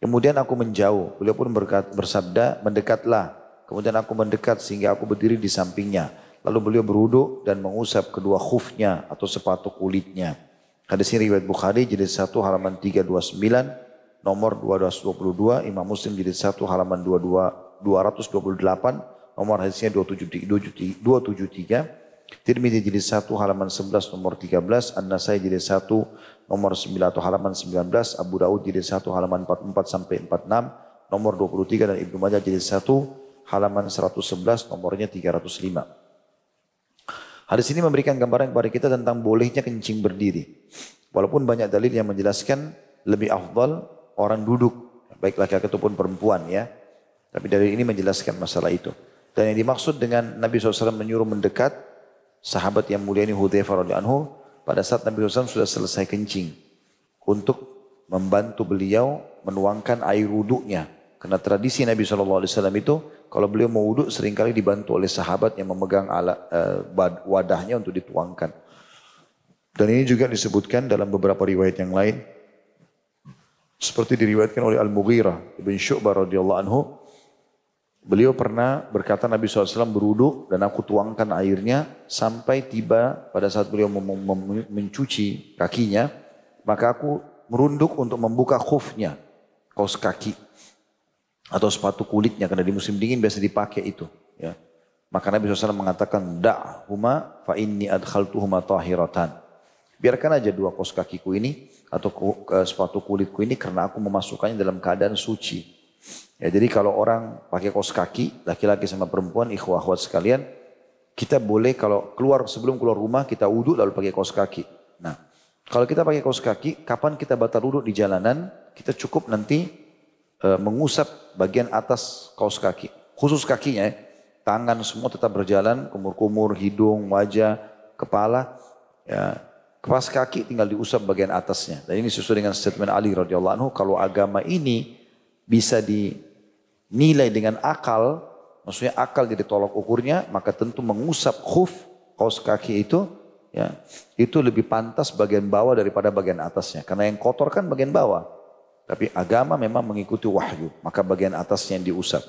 Kemudian aku menjauh, beliau pun berkat, bersabda mendekatlah. Kemudian aku mendekat sehingga aku berdiri di sampingnya. Lalu beliau beruduk dan mengusap kedua khufnya atau sepatu kulitnya ini riwayat Bukhari jilid 1 halaman 329 nomor 222, Imam Muslim jilid 1 halaman 22, 228 nomor hadisnya 273, 273 Tirmidzi jilid 1 halaman 11 nomor 13, An-Nasai jilid 1 nomor 9 atau halaman 19, Abu Daud jilid 1 halaman 44 sampai 46 nomor 23 dan Ibnu Majah jilid 1 halaman 111 nomornya 305. Hadis ini memberikan gambaran kepada kita tentang bolehnya kencing berdiri. Walaupun banyak dalil yang menjelaskan lebih afdal orang duduk. Baik laki-laki ataupun perempuan ya. Tapi dalil ini menjelaskan masalah itu. Dan yang dimaksud dengan Nabi SAW menyuruh mendekat sahabat yang mulia ini Hudhaifah radhiyallahu anhu pada saat Nabi SAW sudah selesai kencing untuk membantu beliau menuangkan air wuduknya. Karena tradisi Nabi SAW itu kalau beliau mau wudhu seringkali dibantu oleh sahabat yang memegang ala, uh, wadahnya untuk dituangkan. Dan ini juga disebutkan dalam beberapa riwayat yang lain. Seperti diriwayatkan oleh Al-Mughirah bin Syu'bah radhiyallahu anhu. Beliau pernah berkata Nabi SAW beruduk dan aku tuangkan airnya sampai tiba pada saat beliau mencuci kakinya. Maka aku merunduk untuk membuka khufnya, kaos kaki atau sepatu kulitnya karena di musim dingin biasa dipakai itu ya maka Nabi SAW mengatakan huma fa inni adkhaltuhuma tahiratan biarkan aja dua kos kakiku ini atau sepatu kulitku ini karena aku memasukkannya dalam keadaan suci ya jadi kalau orang pakai kos kaki laki-laki sama perempuan ikhwah ikhwah sekalian kita boleh kalau keluar sebelum keluar rumah kita wudhu lalu pakai kos kaki nah kalau kita pakai kos kaki kapan kita batal wudhu di jalanan kita cukup nanti E, mengusap bagian atas kaos kaki. Khusus kakinya ya. Tangan semua tetap berjalan, kumur-kumur, hidung, wajah, kepala. Ya, kepas kaki tinggal diusap bagian atasnya. Dan ini sesuai dengan statement Ali radhiyallahu anhu. Kalau agama ini bisa dinilai dengan akal, maksudnya akal jadi tolak ukurnya, maka tentu mengusap khuf kaos kaki itu ya itu lebih pantas bagian bawah daripada bagian atasnya karena yang kotor kan bagian bawah tapi agama memang mengikuti wahyu. Maka bagian atasnya yang diusap.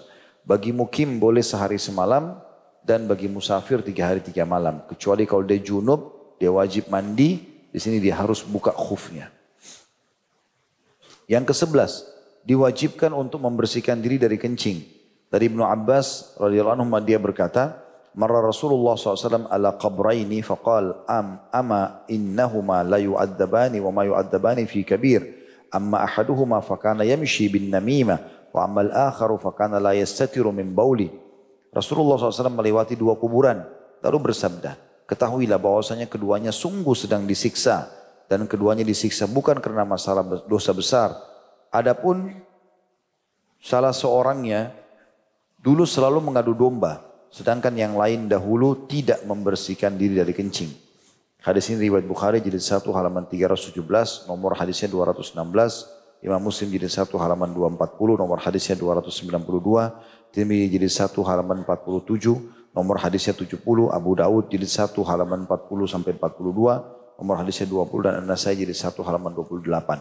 Bagi mukim boleh sehari semalam dan bagi musafir tiga hari tiga malam. Kecuali kalau dia junub, dia wajib mandi. Di sini dia harus buka khufnya. Yang ke sebelas diwajibkan untuk membersihkan diri dari kencing. Dari Ibnu Abbas radhiyallahu anhu dia berkata, Marra Rasulullah SAW ala qabraini faqal am ama innahuma la yu'adzabani wa ma yu'adzabani fi kabir. Amma ahaduhuma fakana yamshi bin namimah. Wa amal akharu fakana la yastatiru min bauli. Rasulullah SAW melewati dua kuburan. Lalu bersabda, ketahuilah bahwasanya keduanya sungguh sedang disiksa. Dan keduanya disiksa bukan karena masalah dosa besar. Adapun salah seorangnya dulu selalu mengadu domba. Sedangkan yang lain dahulu tidak membersihkan diri dari kencing. Hadis ini riwayat Bukhari jadi 1 halaman 317, nomor hadisnya 216, Imam Muslim jadi 1 halaman 240, nomor hadisnya 292, Timi jadi 1 halaman 47, nomor hadisnya 70, Abu Daud jadi 1 halaman 40 sampai 42, nomor hadisnya 20 dan an saya jadi 1 halaman 28.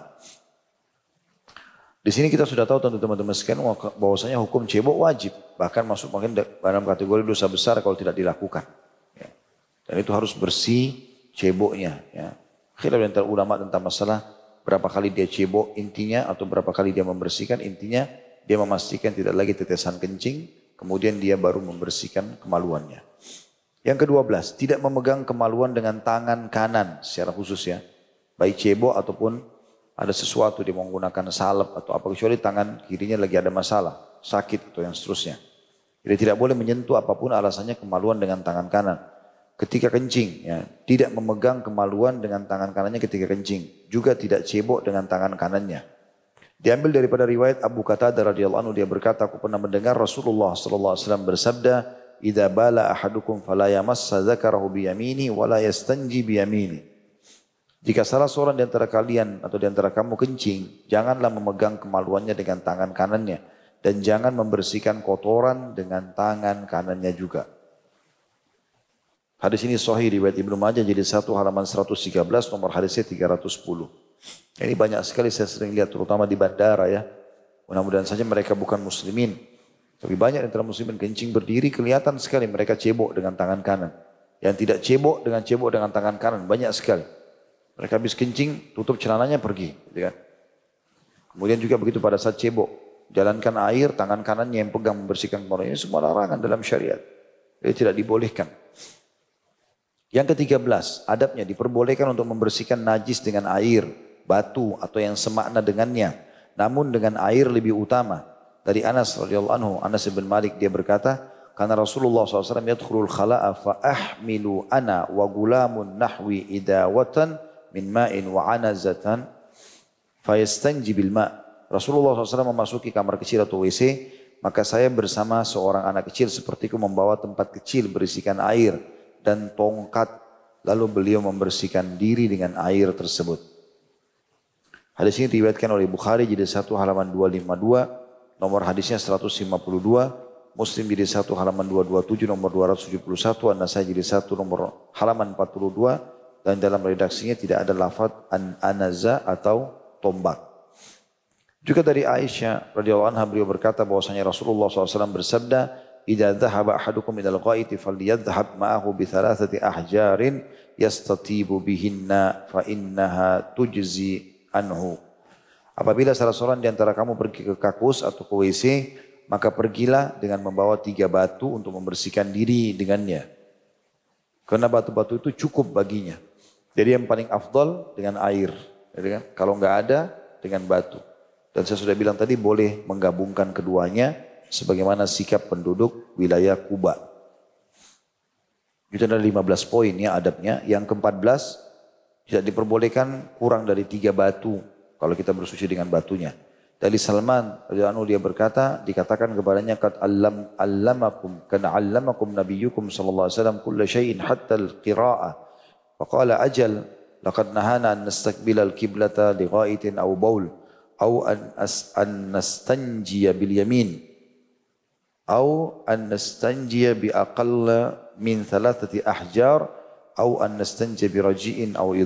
Di sini kita sudah tahu tentu teman-teman sekalian bahwasanya hukum cebok wajib, bahkan masuk mungkin dalam kategori dosa besar kalau tidak dilakukan. Ya. Dan itu harus bersih, ceboknya. Ya. Khilaf antara ulama tentang masalah berapa kali dia cebok intinya atau berapa kali dia membersihkan intinya dia memastikan tidak lagi tetesan kencing kemudian dia baru membersihkan kemaluannya. Yang kedua belas, tidak memegang kemaluan dengan tangan kanan secara khusus ya. Baik cebok ataupun ada sesuatu dia menggunakan salep atau apa kecuali tangan kirinya lagi ada masalah, sakit atau yang seterusnya. Jadi tidak boleh menyentuh apapun alasannya kemaluan dengan tangan kanan ketika kencing ya tidak memegang kemaluan dengan tangan kanannya ketika kencing juga tidak cebok dengan tangan kanannya diambil daripada riwayat Abu Qatadah radhiyallahu anhu dia berkata aku pernah mendengar Rasulullah sallallahu alaihi wasallam bersabda idza bala ahadukum fala yamassa dzakarahu bi yamini wala yastanji bi yamini jika salah seorang di antara kalian atau di antara kamu kencing, janganlah memegang kemaluannya dengan tangan kanannya dan jangan membersihkan kotoran dengan tangan kanannya juga. Hadis ini sahih riwayat Ibnu Majah jadi satu halaman 113 nomor hadisnya 310. Ya, ini banyak sekali saya sering lihat terutama di bandara ya. Mudah-mudahan saja mereka bukan muslimin. Tapi banyak yang muslimin kencing berdiri kelihatan sekali mereka cebok dengan tangan kanan. Yang tidak cebok dengan cebok dengan tangan kanan banyak sekali. Mereka habis kencing tutup celananya pergi. Gitu kan? Kemudian juga begitu pada saat cebok. Jalankan air tangan kanannya yang pegang membersihkan kemarin. Ini semua larangan dalam syariat. Jadi tidak dibolehkan. Yang ke-13, adabnya diperbolehkan untuk membersihkan najis dengan air, batu atau yang semakna dengannya, namun dengan air lebih utama. Dari Anas radhiyallahu anhu, Anas bin Malik dia berkata, karena Rasulullah SAW yadkhulul khala'a fa'ahmilu ana wa gulamun nahwi idawatan min ma'in wa anazatan fayastanji bil ma' Rasulullah SAW memasuki kamar kecil atau WC maka saya bersama seorang anak kecil sepertiku membawa tempat kecil berisikan air dan tongkat. Lalu beliau membersihkan diri dengan air tersebut. Hadis ini diriwayatkan oleh Bukhari jadi satu halaman 252, nomor hadisnya 152, Muslim jadi satu halaman 227 nomor 271, An-Nasai jadi satu nomor halaman 42 dan dalam redaksinya tidak ada lafad an anaza atau tombak. Juga dari Aisyah radhiyallahu anha beliau berkata bahwasanya Rasulullah SAW bersabda, إذا ذهب ahadukum إلى ghaiti فليذهب ma'ahu bi thalathati ahjarin yastatibu bihinna fa innaha Apabila salah seorang di antara kamu pergi ke kakus atau ke WC, maka pergilah dengan membawa tiga batu untuk membersihkan diri dengannya. Karena batu-batu itu cukup baginya. Jadi yang paling afdol dengan air. Ya kan? Kalau nggak ada, dengan batu. Dan saya sudah bilang tadi boleh menggabungkan keduanya sebagaimana sikap penduduk wilayah Kuba. Itu ada 15 poin ya adabnya. Yang ke-14 tidak diperbolehkan kurang dari tiga batu kalau kita bersuci dengan batunya. Dari Salman radhiyallahu dia berkata dikatakan kepadanya kat allam allamakum kana allamakum nabiyyukum sallallahu alaihi wasallam kulla syai'in hatta al-qira'ah. Faqala ajal laqad nahana an nastaqbila al-qiblata li ghaitin aw bawl aw an, an nastanjiya bil yamin au an nastanjiya bi aqalla min thalathati ahjar au an nastanjiya bi raji'in au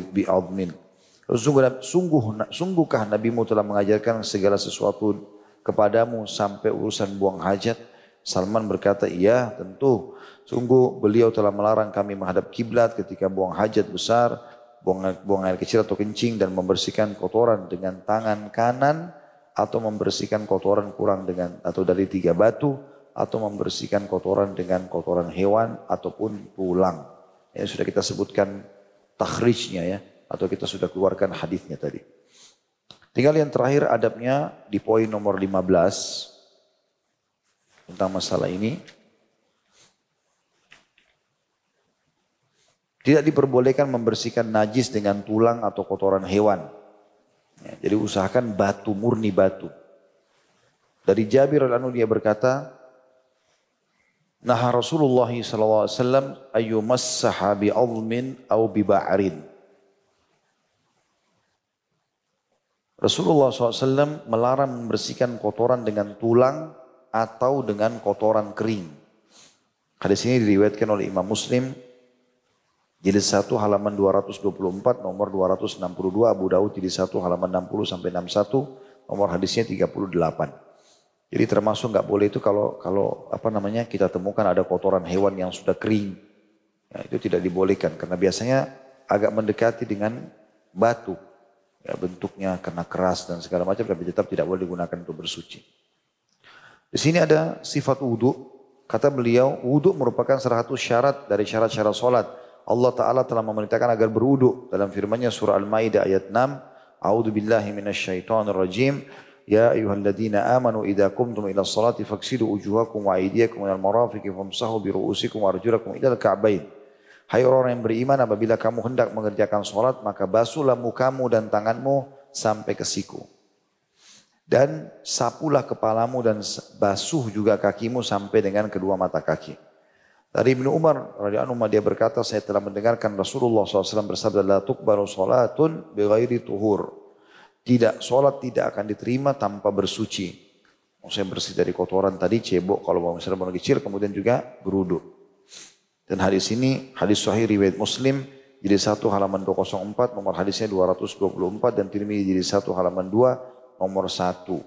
Sungguh, sungguh, sungguhkah Nabimu telah mengajarkan segala sesuatu kepadamu sampai urusan buang hajat? Salman berkata, iya tentu. Sungguh beliau telah melarang kami menghadap kiblat ketika buang hajat besar, buang, buang air kecil atau kencing dan membersihkan kotoran dengan tangan kanan atau membersihkan kotoran kurang dengan atau dari tiga batu atau membersihkan kotoran dengan kotoran hewan ataupun tulang. Ya, sudah kita sebutkan takhrijnya ya atau kita sudah keluarkan hadisnya tadi. Tinggal yang terakhir adabnya di poin nomor 15 tentang masalah ini. Tidak diperbolehkan membersihkan najis dengan tulang atau kotoran hewan. Ya, jadi usahakan batu murni batu. Dari Jabir al-Anu dia berkata, Nah Rasulullah SAW ayu bi almin atau bi ba'rin. Rasulullah SAW melarang membersihkan kotoran dengan tulang atau dengan kotoran kering. Hadis ini diriwayatkan oleh Imam Muslim jadi satu halaman 224 nomor 262 Abu Daud jadi satu halaman 60 sampai 61 nomor hadisnya 38. Jadi termasuk nggak boleh itu kalau kalau apa namanya kita temukan ada kotoran hewan yang sudah kering, ya, itu tidak dibolehkan karena biasanya agak mendekati dengan batu, ya, bentuknya kena keras dan segala macam, tapi tetap tidak boleh digunakan untuk bersuci. Di sini ada sifat wudhu. Kata beliau, wudhu merupakan salah satu syarat dari syarat-syarat solat. Allah Ta'ala telah memerintahkan agar berwudhu. Dalam firmannya surah Al-Ma'idah ayat 6. A'udhu billahi minasyaitonir rajim. يا أيها الذين آمنوا إذا قمتم إلى الصلاة فاغسلوا وجوهكم وأيديكم إلى المرافق وامسحوا برؤوسكم وأرجلكم إلى الكعبين Hai orang yang beriman apabila kamu hendak mengerjakan sholat maka basuhlah mukamu dan tanganmu sampai ke siku. Dan sapulah kepalamu dan basuh juga kakimu sampai dengan kedua mata kaki. Dari Ibn Umar radhiyallahu anhu dia berkata saya telah mendengarkan Rasulullah SAW bersabda la tukbaru sholatun bi ghairi tuhur. Tidak, sholat tidak akan diterima tanpa bersuci. Maksudnya bersih dari kotoran tadi, cebok kalau mau misalnya mau kecil, kemudian juga geruduk. Dan hadis ini, hadis sahih riwayat muslim, jadi satu halaman 204, nomor hadisnya 224, dan Tirmidzi jadi satu halaman 2, nomor 1.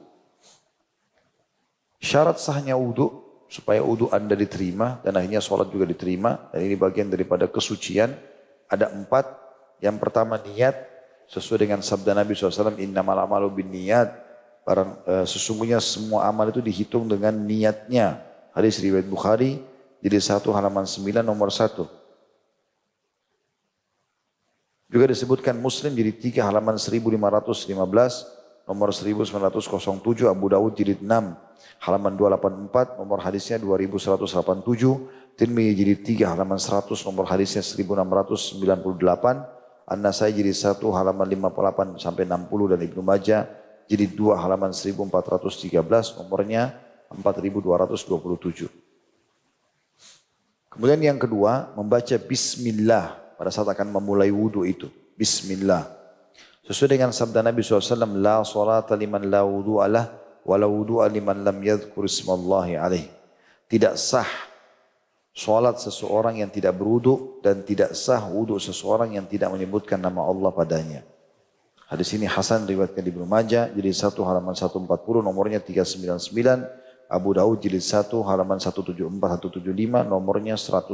Syarat sahnya wudhu, supaya wudhu anda diterima, dan akhirnya sholat juga diterima, dan ini bagian daripada kesucian, ada empat, yang pertama niat, sesuai dengan sabda Nabi SAW inna malamalu bin niat barang, e, sesungguhnya semua amal itu dihitung dengan niatnya hadis riwayat Bukhari jadi satu halaman 9 nomor 1 juga disebutkan Muslim jadi 3 halaman 1515 nomor 1907 Abu Dawud jadi 6 halaman 284 nomor hadisnya 2187 Tirmidzi jadi 3 halaman 100 nomor hadisnya 1698 An-Nasai jadi 1 halaman 58 sampai 60 dan Ibnu Majah jadi 2 halaman 1413 nomornya 4227. Kemudian yang kedua membaca bismillah pada saat akan memulai wudhu itu. Bismillah. Sesuai dengan sabda Nabi SAW, La salata liman la wudu'alah, wa la wudu'a liman lam yadhkur ismallahi alaih. Tidak sah Sholat seseorang yang tidak beruduk dan tidak sah wuduk seseorang yang tidak menyebutkan nama Allah padanya. Hadis ini Hasan riwayatkan di Majah, jadi satu halaman 140, nomornya 399. Abu Daud jilid 1 halaman 174 175 nomornya 101.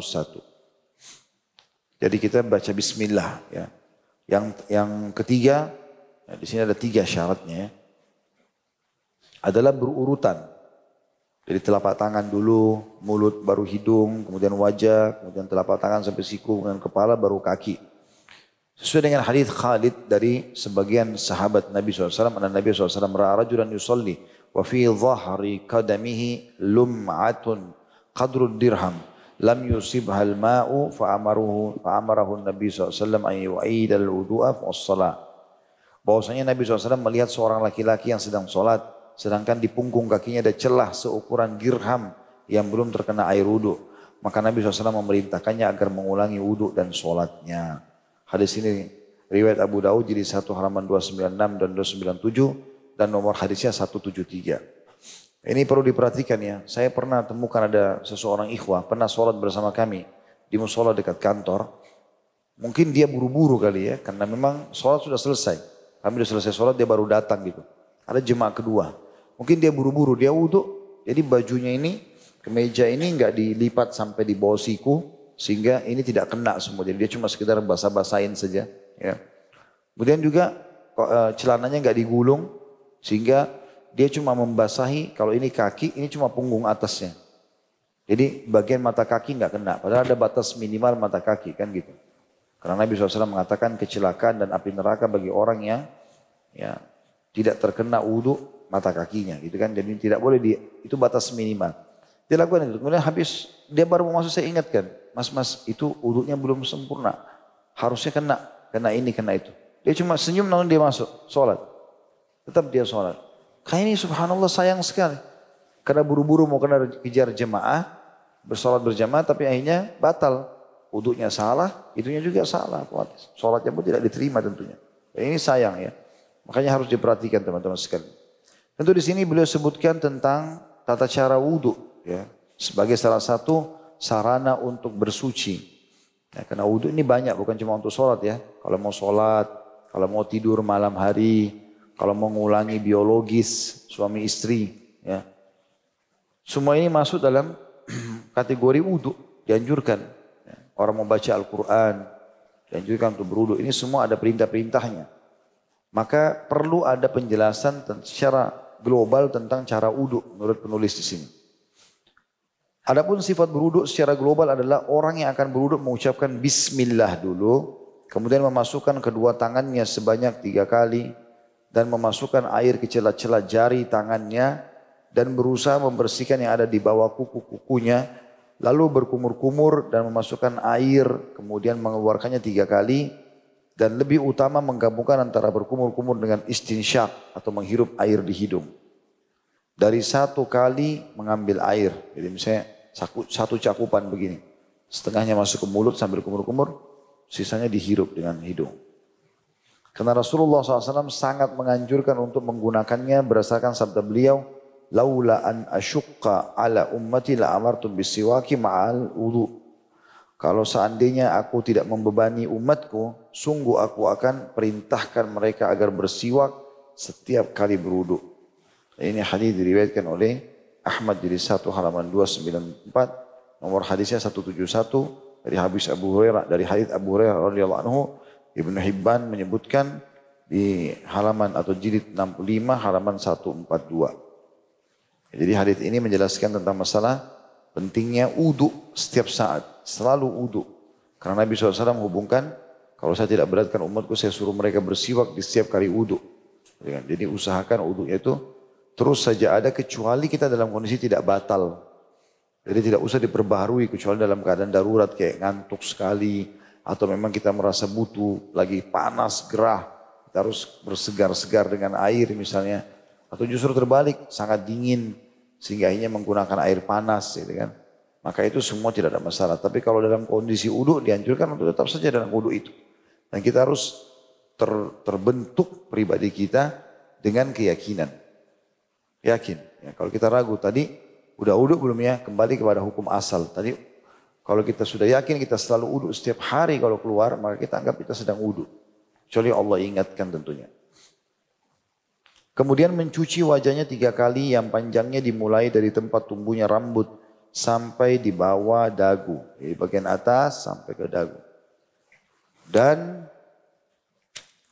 Jadi kita baca bismillah ya. Yang yang ketiga, ya di sini ada tiga syaratnya ya. Adalah berurutan. Dari telapak tangan dulu, mulut baru hidung, kemudian wajah, kemudian telapak tangan sampai siku, kemudian kepala baru kaki. Sesuai dengan hadis Khalid dari sebagian sahabat Nabi SAW, anak Nabi SAW ra'a rajulan yusalli wa fi zahri kadamihi lum'atun qadrul dirham lam yusibha al-ma'u fa'amaruhu fa'amarahu Nabi SAW an yu'idal wudu'a fa'as-salah. Bahwasanya Nabi SAW melihat seorang laki-laki yang sedang sholat Sedangkan di punggung kakinya ada celah seukuran dirham yang belum terkena air wudhu. Maka Nabi SAW memerintahkannya agar mengulangi wudhu dan sholatnya. Hadis ini riwayat Abu Daud jadi satu halaman 296 dan 297 dan nomor hadisnya 173. Ini perlu diperhatikan ya. Saya pernah temukan ada seseorang ikhwah pernah sholat bersama kami di musola dekat kantor. Mungkin dia buru-buru kali ya karena memang sholat sudah selesai. Kami sudah selesai sholat dia baru datang gitu. Ada jemaah kedua. Mungkin dia buru-buru, dia wudhu. Jadi bajunya ini, kemeja ini nggak dilipat sampai di bawah siku. Sehingga ini tidak kena semua. Jadi dia cuma sekedar basah-basahin saja. Ya. Kemudian juga e, celananya nggak digulung. Sehingga dia cuma membasahi, kalau ini kaki, ini cuma punggung atasnya. Jadi bagian mata kaki nggak kena. Padahal ada batas minimal mata kaki kan gitu. Karena Nabi SAW mengatakan kecelakaan dan api neraka bagi orang yang ya, tidak terkena wudhu mata kakinya gitu kan. Jadi tidak boleh di itu batas minimal. Dia lakukan itu. Kemudian habis dia baru mau masuk saya ingatkan, Mas Mas itu uduknya belum sempurna. Harusnya kena, kena ini, kena itu. Dia cuma senyum lalu dia masuk, sholat. Tetap dia sholat. Kayak ini subhanallah sayang sekali. Karena buru-buru mau kena kejar jemaah, bersolat berjamaah tapi akhirnya batal. Uduknya salah, itunya juga salah. Sholatnya pun tidak diterima tentunya. Ini sayang ya. Makanya harus diperhatikan teman-teman sekalian. Tentu di sini beliau sebutkan tentang tata cara wudhu ya sebagai salah satu sarana untuk bersuci. Ya, karena wudhu ini banyak bukan cuma untuk sholat ya. Kalau mau sholat, kalau mau tidur malam hari, kalau mau mengulangi biologis suami istri ya. Semua ini masuk dalam kategori wudhu dianjurkan. Ya. Orang baca Al-Quran dianjurkan untuk berwudhu. Ini semua ada perintah-perintahnya. Maka perlu ada penjelasan secara global tentang cara uduk menurut penulis di sini. Adapun sifat beruduk secara global adalah orang yang akan beruduk mengucapkan bismillah dulu, kemudian memasukkan kedua tangannya sebanyak tiga kali dan memasukkan air ke celah-celah jari tangannya dan berusaha membersihkan yang ada di bawah kuku-kukunya lalu berkumur-kumur dan memasukkan air kemudian mengeluarkannya tiga kali dan lebih utama menggabungkan antara berkumur-kumur dengan istinsyak atau menghirup air di hidung. Dari satu kali mengambil air. Jadi misalnya satu cakupan begini. Setengahnya masuk ke mulut sambil kumur-kumur. Sisanya dihirup dengan hidung. Karena Rasulullah SAW sangat menganjurkan untuk menggunakannya berdasarkan sabda beliau laula an ala ummati la amartum bisiwaki ma'al wudu. Kalau seandainya aku tidak membebani umatku, sungguh aku akan perintahkan mereka agar bersiwak setiap kali beruduk. Ini hadis diriwayatkan oleh Ahmad jadi satu halaman 294, nomor hadisnya 171 dari habis Abu Hurairah dari hadis Abu Hurairah radhiyallahu anhu Ibnu Hibban menyebutkan di halaman atau jilid 65 halaman 142. Jadi hadis ini menjelaskan tentang masalah Pentingnya uduk setiap saat. Selalu uduk. Karena Nabi SAW hubungkan, kalau saya tidak beratkan umatku, saya suruh mereka bersiwak di setiap kali uduk. Ya kan? Jadi usahakan uduknya itu terus saja ada kecuali kita dalam kondisi tidak batal. Jadi tidak usah diperbaharui kecuali dalam keadaan darurat kayak ngantuk sekali atau memang kita merasa butuh lagi panas gerah kita harus bersegar-segar dengan air misalnya atau justru terbalik sangat dingin sehingga akhirnya menggunakan air panas gitu kan. Maka itu semua tidak ada masalah. Tapi kalau dalam kondisi wudhu dianjurkan untuk tetap saja dalam wudhu itu. Dan kita harus ter, terbentuk pribadi kita dengan keyakinan. Yakin. Ya, kalau kita ragu tadi udah wudhu belum ya kembali kepada hukum asal. Tadi kalau kita sudah yakin kita selalu wudhu setiap hari kalau keluar maka kita anggap kita sedang wudhu. Kecuali Allah ingatkan tentunya. Kemudian mencuci wajahnya tiga kali yang panjangnya dimulai dari tempat tumbuhnya rambut sampai di bawah dagu. Jadi bagian atas sampai ke dagu. Dan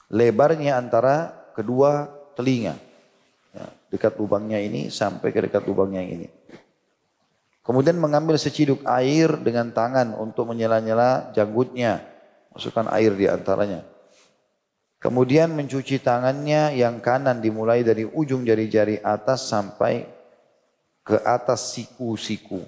lebarnya antara kedua telinga. Ya, dekat lubangnya ini sampai ke dekat lubangnya ini. Kemudian mengambil seciduk air dengan tangan untuk menyela-nyela janggutnya. Masukkan air di antaranya. Kemudian mencuci tangannya yang kanan dimulai dari ujung jari-jari atas sampai ke atas siku-siku.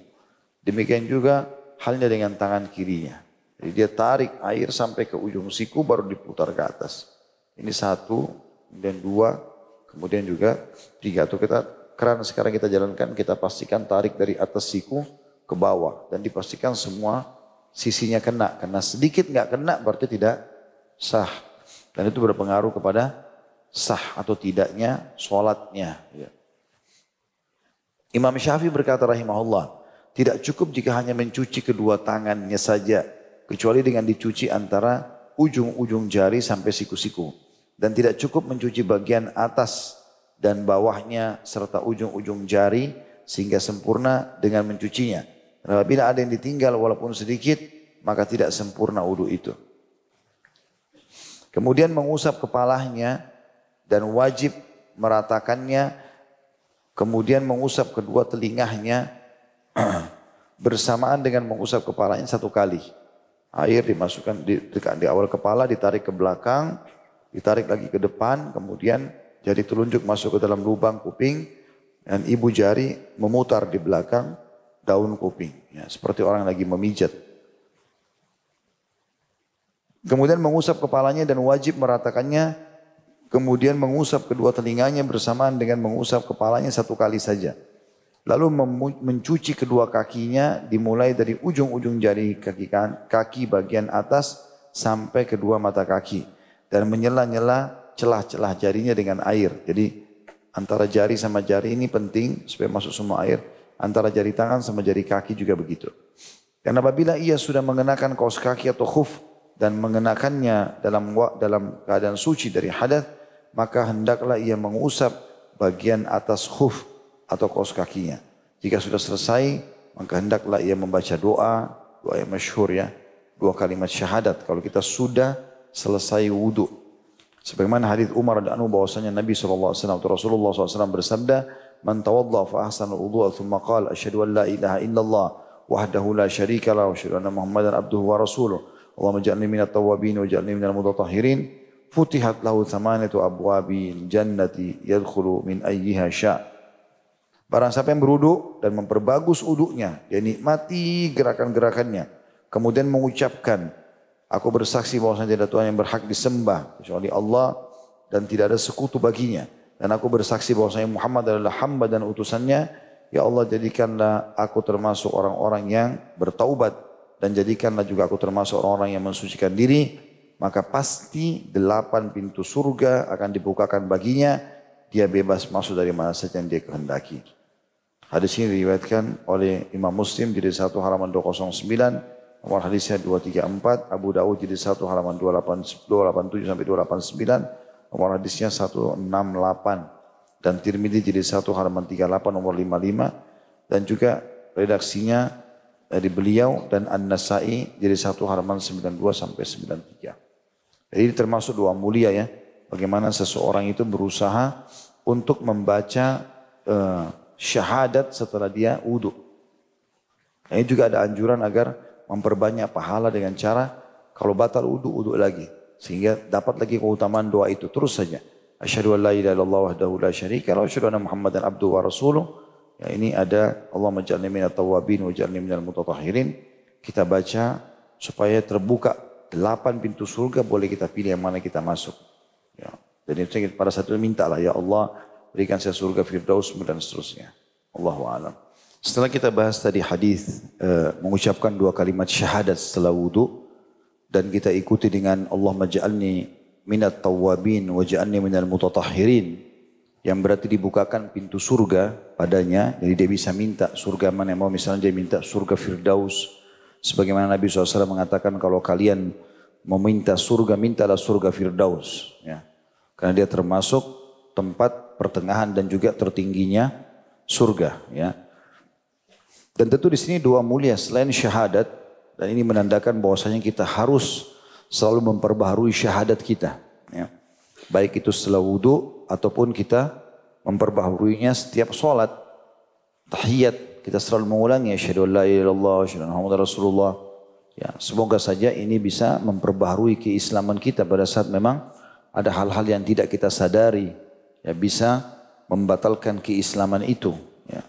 Demikian juga halnya dengan tangan kirinya. Jadi dia tarik air sampai ke ujung siku baru diputar ke atas. Ini satu, kemudian dua, kemudian juga tiga. Atau kita keran sekarang kita jalankan, kita pastikan tarik dari atas siku ke bawah. Dan dipastikan semua sisinya kena. Karena sedikit nggak kena berarti tidak sah. Dan itu berpengaruh kepada sah atau tidaknya sholatnya. Ya. Imam Syafi'i berkata rahimahullah, tidak cukup jika hanya mencuci kedua tangannya saja, kecuali dengan dicuci antara ujung-ujung jari sampai siku-siku. Dan tidak cukup mencuci bagian atas dan bawahnya serta ujung-ujung jari sehingga sempurna dengan mencucinya. Apabila ada yang ditinggal walaupun sedikit, maka tidak sempurna wudhu itu. Kemudian mengusap kepalanya dan wajib meratakannya. Kemudian mengusap kedua telingahnya bersamaan dengan mengusap kepalanya satu kali. Air dimasukkan di, di, di awal kepala, ditarik ke belakang, ditarik lagi ke depan, kemudian jari telunjuk masuk ke dalam lubang kuping, dan ibu jari memutar di belakang daun kuping. Ya, seperti orang lagi memijat. Kemudian mengusap kepalanya dan wajib meratakannya. Kemudian mengusap kedua telinganya bersamaan dengan mengusap kepalanya satu kali saja. Lalu mencuci kedua kakinya dimulai dari ujung-ujung jari kaki, kan, kaki bagian atas sampai kedua mata kaki. Dan menyela-nyela celah-celah jarinya dengan air. Jadi antara jari sama jari ini penting supaya masuk semua air. Antara jari tangan sama jari kaki juga begitu. Karena apabila ia sudah mengenakan kaos kaki atau khuf dan mengenakannya dalam dalam keadaan suci dari hadas maka hendaklah ia mengusap bagian atas khuf atau kaos kakinya. Jika sudah selesai, maka hendaklah ia membaca doa, doa yang masyhur ya, dua kalimat syahadat kalau kita sudah selesai wudhu. Sebagaimana hadis Umar dan Anu bahwasanya Nabi SAW atau Rasulullah SAW bersabda, "Man tawadda fa al wudhu'a thumma qala asyhadu an la ilaha illallah wahdahu la syarika lahu wa asyhadu anna Muhammadan abduhu wa rasuluh." Allahumma ja'alni minat tawabin wa ja'alni minal mutatahirin. Futihat lahu thamanatu abwabil jannati yadkhulu min ayyiha sya. Barang siapa yang beruduk dan memperbagus uduknya, dia nikmati gerakan-gerakannya. Kemudian mengucapkan, aku bersaksi saya tidak Tuhan yang berhak disembah kecuali Allah dan tidak ada sekutu baginya. Dan aku bersaksi saya Muhammad adalah hamba dan utusannya. Ya Allah jadikanlah aku termasuk orang-orang yang bertaubat dan jadikanlah juga aku termasuk orang-orang yang mensucikan diri, maka pasti delapan pintu surga akan dibukakan baginya, dia bebas masuk dari mana saja yang dia kehendaki. Hadis ini diriwayatkan oleh Imam Muslim jadi satu halaman 209, nomor hadisnya 234, Abu Dawud jadi satu halaman 287 sampai 289, nomor hadisnya 168 dan Tirmidzi jadi satu halaman 38 nomor 55 dan juga redaksinya dari beliau dan An-Nasai jadi satu halaman 92 sampai 93. Jadi termasuk doa mulia ya. Bagaimana seseorang itu berusaha untuk membaca uh, syahadat setelah dia wudhu. Nah, ini juga ada anjuran agar memperbanyak pahala dengan cara kalau batal wudhu, wudhu lagi. Sehingga dapat lagi keutamaan doa itu terus saja. Asyadu an la ilaha illallah wahdahu la syarika Asyadu wa anna Muhammadan abduhu wa rasuluh Ya, ini ada Allah majalni minat tawabin wa jalni minal mutatahirin. Kita baca supaya terbuka delapan pintu surga boleh kita pilih yang mana kita masuk. Ya. Dan itu pada satu minta lah ya Allah berikan saya surga Firdaus dan seterusnya. Allahu a'lam. Setelah kita bahas tadi hadis uh, mengucapkan dua kalimat syahadat setelah wudhu dan kita ikuti dengan Allah majalni minat tawabin wa ja'alni minal mutatahhirin yang berarti dibukakan pintu surga padanya. Jadi dia bisa minta surga mana yang mau. Misalnya dia minta surga Firdaus. Sebagaimana Nabi SAW mengatakan kalau kalian meminta surga, mintalah surga Firdaus. Ya. Karena dia termasuk tempat pertengahan dan juga tertingginya surga. Ya. Dan tentu di sini dua mulia selain syahadat dan ini menandakan bahwasanya kita harus selalu memperbaharui syahadat kita. Ya. Baik itu setelah wudhu ataupun kita memperbaharuinya setiap sholat. Tahiyat, kita selalu mengulangi. Asyadu an la ilallah, rasulullah. Ya, semoga saja ini bisa memperbaharui keislaman kita pada saat memang ada hal-hal yang tidak kita sadari. Ya, bisa membatalkan keislaman itu. Ya.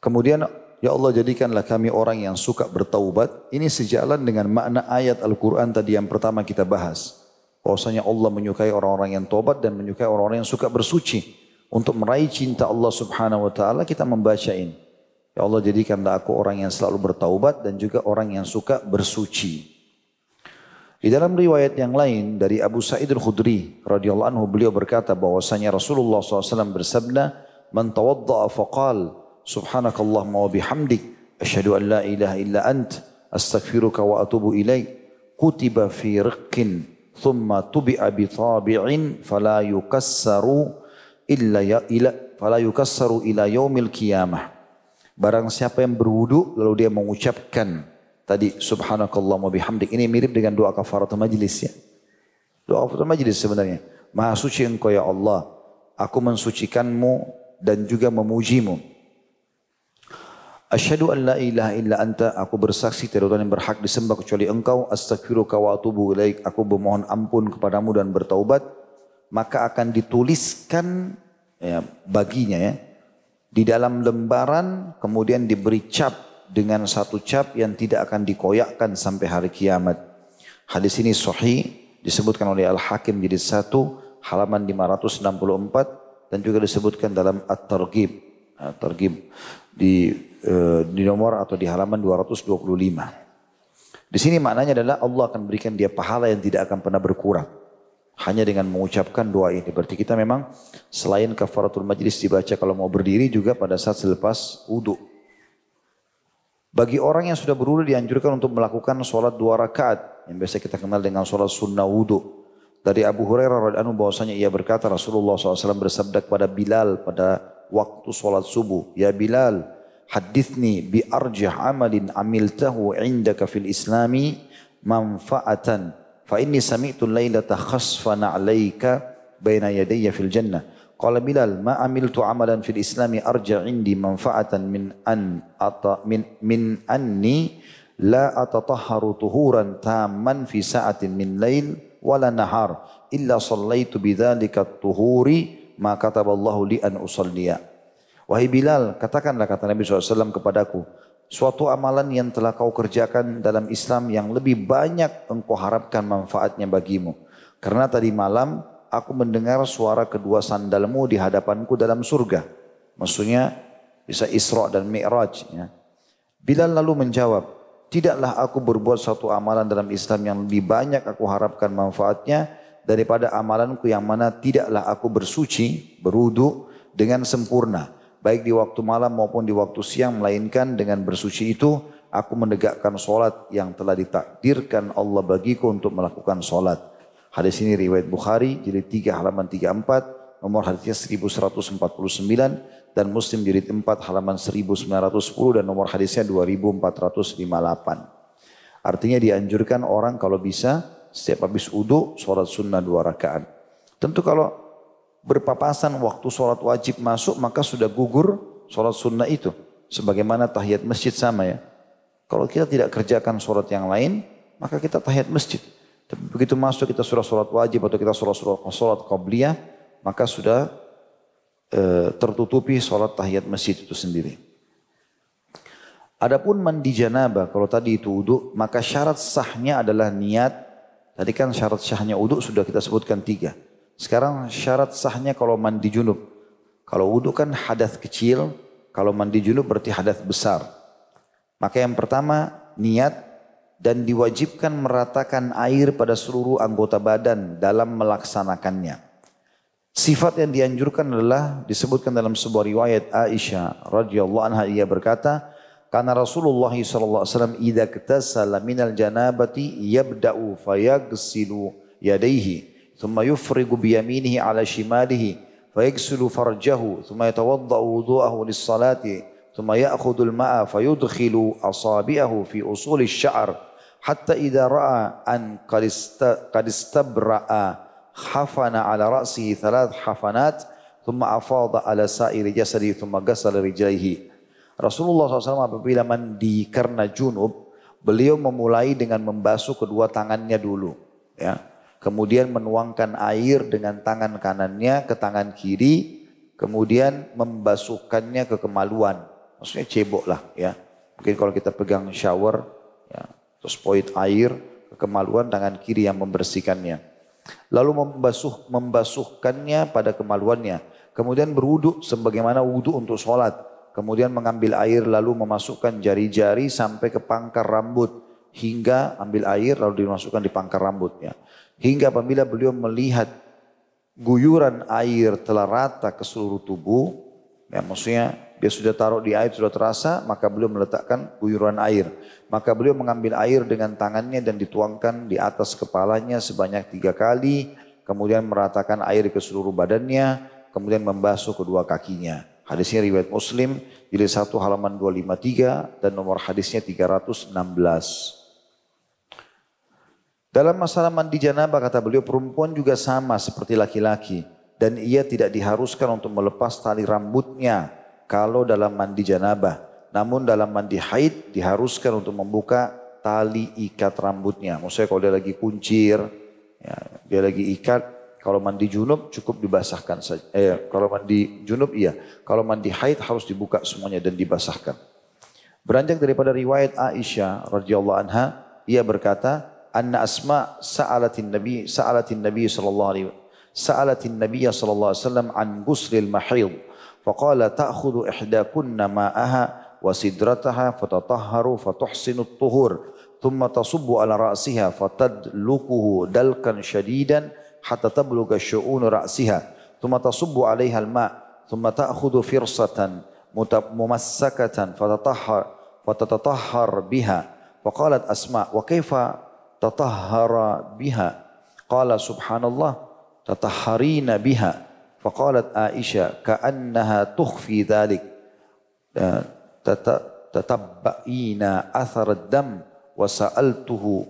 Kemudian Ya Allah jadikanlah kami orang yang suka bertaubat. Ini sejalan dengan makna ayat Al-Quran tadi yang pertama kita bahas bahwasanya Allah menyukai orang-orang yang tobat dan menyukai orang-orang yang suka bersuci. Untuk meraih cinta Allah Subhanahu wa taala kita membaca ini. Ya Allah jadikanlah aku orang yang selalu bertaubat dan juga orang yang suka bersuci. Di dalam riwayat yang lain dari Abu Sa'id al-Khudri radhiyallahu anhu beliau berkata bahwasanya Rasulullah SAW bersabda, "Man tawadda'a faqal subhanakallahumma wa bihamdik asyhadu an la ilaha illa ant astaghfiruka wa atubu ilaik kutiba fi riqqin thumma tubi'a بِطَابِعٍ فَلَا يُكَسَّرُ إِلَّا illa ya ila fala yukassaru ila Barang siapa yang berwudu lalu dia mengucapkan tadi wa bihamdik ini mirip dengan doa kafaratul majlis ya. Doa kafaratul majlis sebenarnya. Maha suci engkau ya Allah, aku mensucikanmu dan juga memujimu. Asyhadu an la ilaha illa anta aku bersaksi tiada Tuhan yang berhak disembah kecuali engkau astaghfiruka wa atubu ilaik aku memohon ampun kepadamu dan bertaubat maka akan dituliskan ya, baginya ya di dalam lembaran kemudian diberi cap dengan satu cap yang tidak akan dikoyakkan sampai hari kiamat. Hadis ini sahih disebutkan oleh Al-Hakim jadi satu halaman 564 dan juga disebutkan dalam At-Targhib Eh, tergib di eh, di nomor atau di halaman 225. Di sini maknanya adalah Allah akan berikan dia pahala yang tidak akan pernah berkurang. Hanya dengan mengucapkan doa ini. Berarti kita memang selain kafaratul majlis dibaca kalau mau berdiri juga pada saat selepas wudhu. Bagi orang yang sudah berwudhu dianjurkan untuk melakukan sholat dua rakaat. Yang biasa kita kenal dengan sholat sunnah wudhu. Dari Abu Hurairah radhiallahu anhu bahwasanya ia berkata Rasulullah SAW bersabda kepada Bilal pada waktu solat subuh. Ya Bilal, hadithni bi arjih amalin amiltahu indaka fil islami manfaatan. Fa inni sami'tu laylata khasfana alaika baina yadayya fil jannah. Qala Bilal, ma amiltu amalan fil islami arja indi manfaatan min an ata min min anni la atatahharu tuhuran tamman fi sa'atin min lail wala nahar illa sallaitu bidzalika at-tuhuri Maka kataballahu li an usalliya. Wahai Bilal, katakanlah kata Nabi SAW kepadaku, suatu amalan yang telah kau kerjakan dalam Islam yang lebih banyak engkau harapkan manfaatnya bagimu. Karena tadi malam aku mendengar suara kedua sandalmu di hadapanku dalam surga. Maksudnya bisa Isra dan Mi'raj. Ya. Bilal lalu menjawab, tidaklah aku berbuat satu amalan dalam Islam yang lebih banyak aku harapkan manfaatnya daripada amalanku yang mana tidaklah aku bersuci, berudu dengan sempurna. Baik di waktu malam maupun di waktu siang melainkan dengan bersuci itu aku menegakkan solat yang telah ditakdirkan Allah bagiku untuk melakukan solat. Hadis ini riwayat Bukhari jilid 3 halaman 34 nomor hadisnya 1149 dan Muslim jilid 4 halaman 1910 dan nomor hadisnya 2458. Artinya dianjurkan orang kalau bisa setiap habis wudhu, sholat sunnah dua rakaat. Tentu kalau berpapasan waktu sholat wajib masuk, maka sudah gugur sholat sunnah itu. Sebagaimana tahiyat masjid sama ya. Kalau kita tidak kerjakan sholat yang lain, maka kita tahiyat masjid. Tapi begitu masuk kita sudah sholat wajib atau kita sudah sholat, sholat qabliyah, maka sudah e, tertutupi sholat tahiyat masjid itu sendiri. Adapun mandi janabah, kalau tadi itu uduk maka syarat sahnya adalah niat Tadi kan syarat sahnya wudhu sudah kita sebutkan tiga. Sekarang syarat sahnya kalau mandi junub. Kalau wudhu kan hadas kecil, kalau mandi junub berarti hadas besar. Maka yang pertama niat dan diwajibkan meratakan air pada seluruh anggota badan dalam melaksanakannya. Sifat yang dianjurkan adalah disebutkan dalam sebuah riwayat Aisyah radhiyallahu anha ia berkata, Karena Rasulullah SAW idza ktasala minal janabati yabda'u fayagsilu yadaihi thumma yufrigu biyaminihi ala shimalihi فيغسل فرجه ثم يتوضأ وضوءه للصلاة ثم يأخذ الماء فيدخل أصابعه في أصول الشعر حتى إذا رأى أن قد استبرأ حفن على رأسه ثلاث حفنات ثم أفاض على سائر جسده ثم غسل رجليه Rasulullah SAW apabila mandi karena junub, beliau memulai dengan membasuh kedua tangannya dulu. Ya. Kemudian menuangkan air dengan tangan kanannya ke tangan kiri, kemudian membasuhkannya ke kemaluan. Maksudnya cebok lah ya. Mungkin kalau kita pegang shower, ya, terus poit air ke kemaluan tangan kiri yang membersihkannya. Lalu membasuh membasuhkannya pada kemaluannya. Kemudian berwuduk sebagaimana wudhu untuk sholat kemudian mengambil air lalu memasukkan jari-jari sampai ke pangkar rambut hingga ambil air lalu dimasukkan di pangkar rambutnya hingga apabila beliau melihat guyuran air telah rata ke seluruh tubuh ya maksudnya dia sudah taruh di air sudah terasa maka beliau meletakkan guyuran air maka beliau mengambil air dengan tangannya dan dituangkan di atas kepalanya sebanyak tiga kali kemudian meratakan air ke seluruh badannya kemudian membasuh kedua kakinya Hadisnya riwayat Muslim, jadi satu halaman 253 dan nomor hadisnya 316. Dalam masalah mandi janabah kata beliau perempuan juga sama seperti laki-laki dan ia tidak diharuskan untuk melepas tali rambutnya kalau dalam mandi janabah. Namun dalam mandi haid diharuskan untuk membuka tali ikat rambutnya. Maksudnya kalau dia lagi kuncir, ya, dia lagi ikat, kalau mandi junub cukup dibasahkan saja. Eh, kalau mandi junub iya. Kalau mandi haid harus dibuka semuanya dan dibasahkan. Beranjak daripada riwayat Aisyah radhiyallahu anha, ia berkata, "Anna Asma sa'alatin Nabi sa'alatin Nabi sallallahu alaihi sa'alatin Nabi sallallahu alaihi wasallam an guslil mahid. Faqala ta'khudhu ihdakunna ma'aha wa sidrataha fatatahharu fatuhsinu at-tuhur." thumma تصب على رأسها فتدلكه dalkan شديدا حتى تبلغ شؤون رأسها ثم تصب عليها الماء ثم تأخذ فرصة ممسكة فتطهر فتتطهر بها فقالت أسماء وكيف تطهر بها قال سبحان الله تطهرين بها فقالت عائشة كأنها تخفي ذلك آه، تتبعين أثر الدم وسألته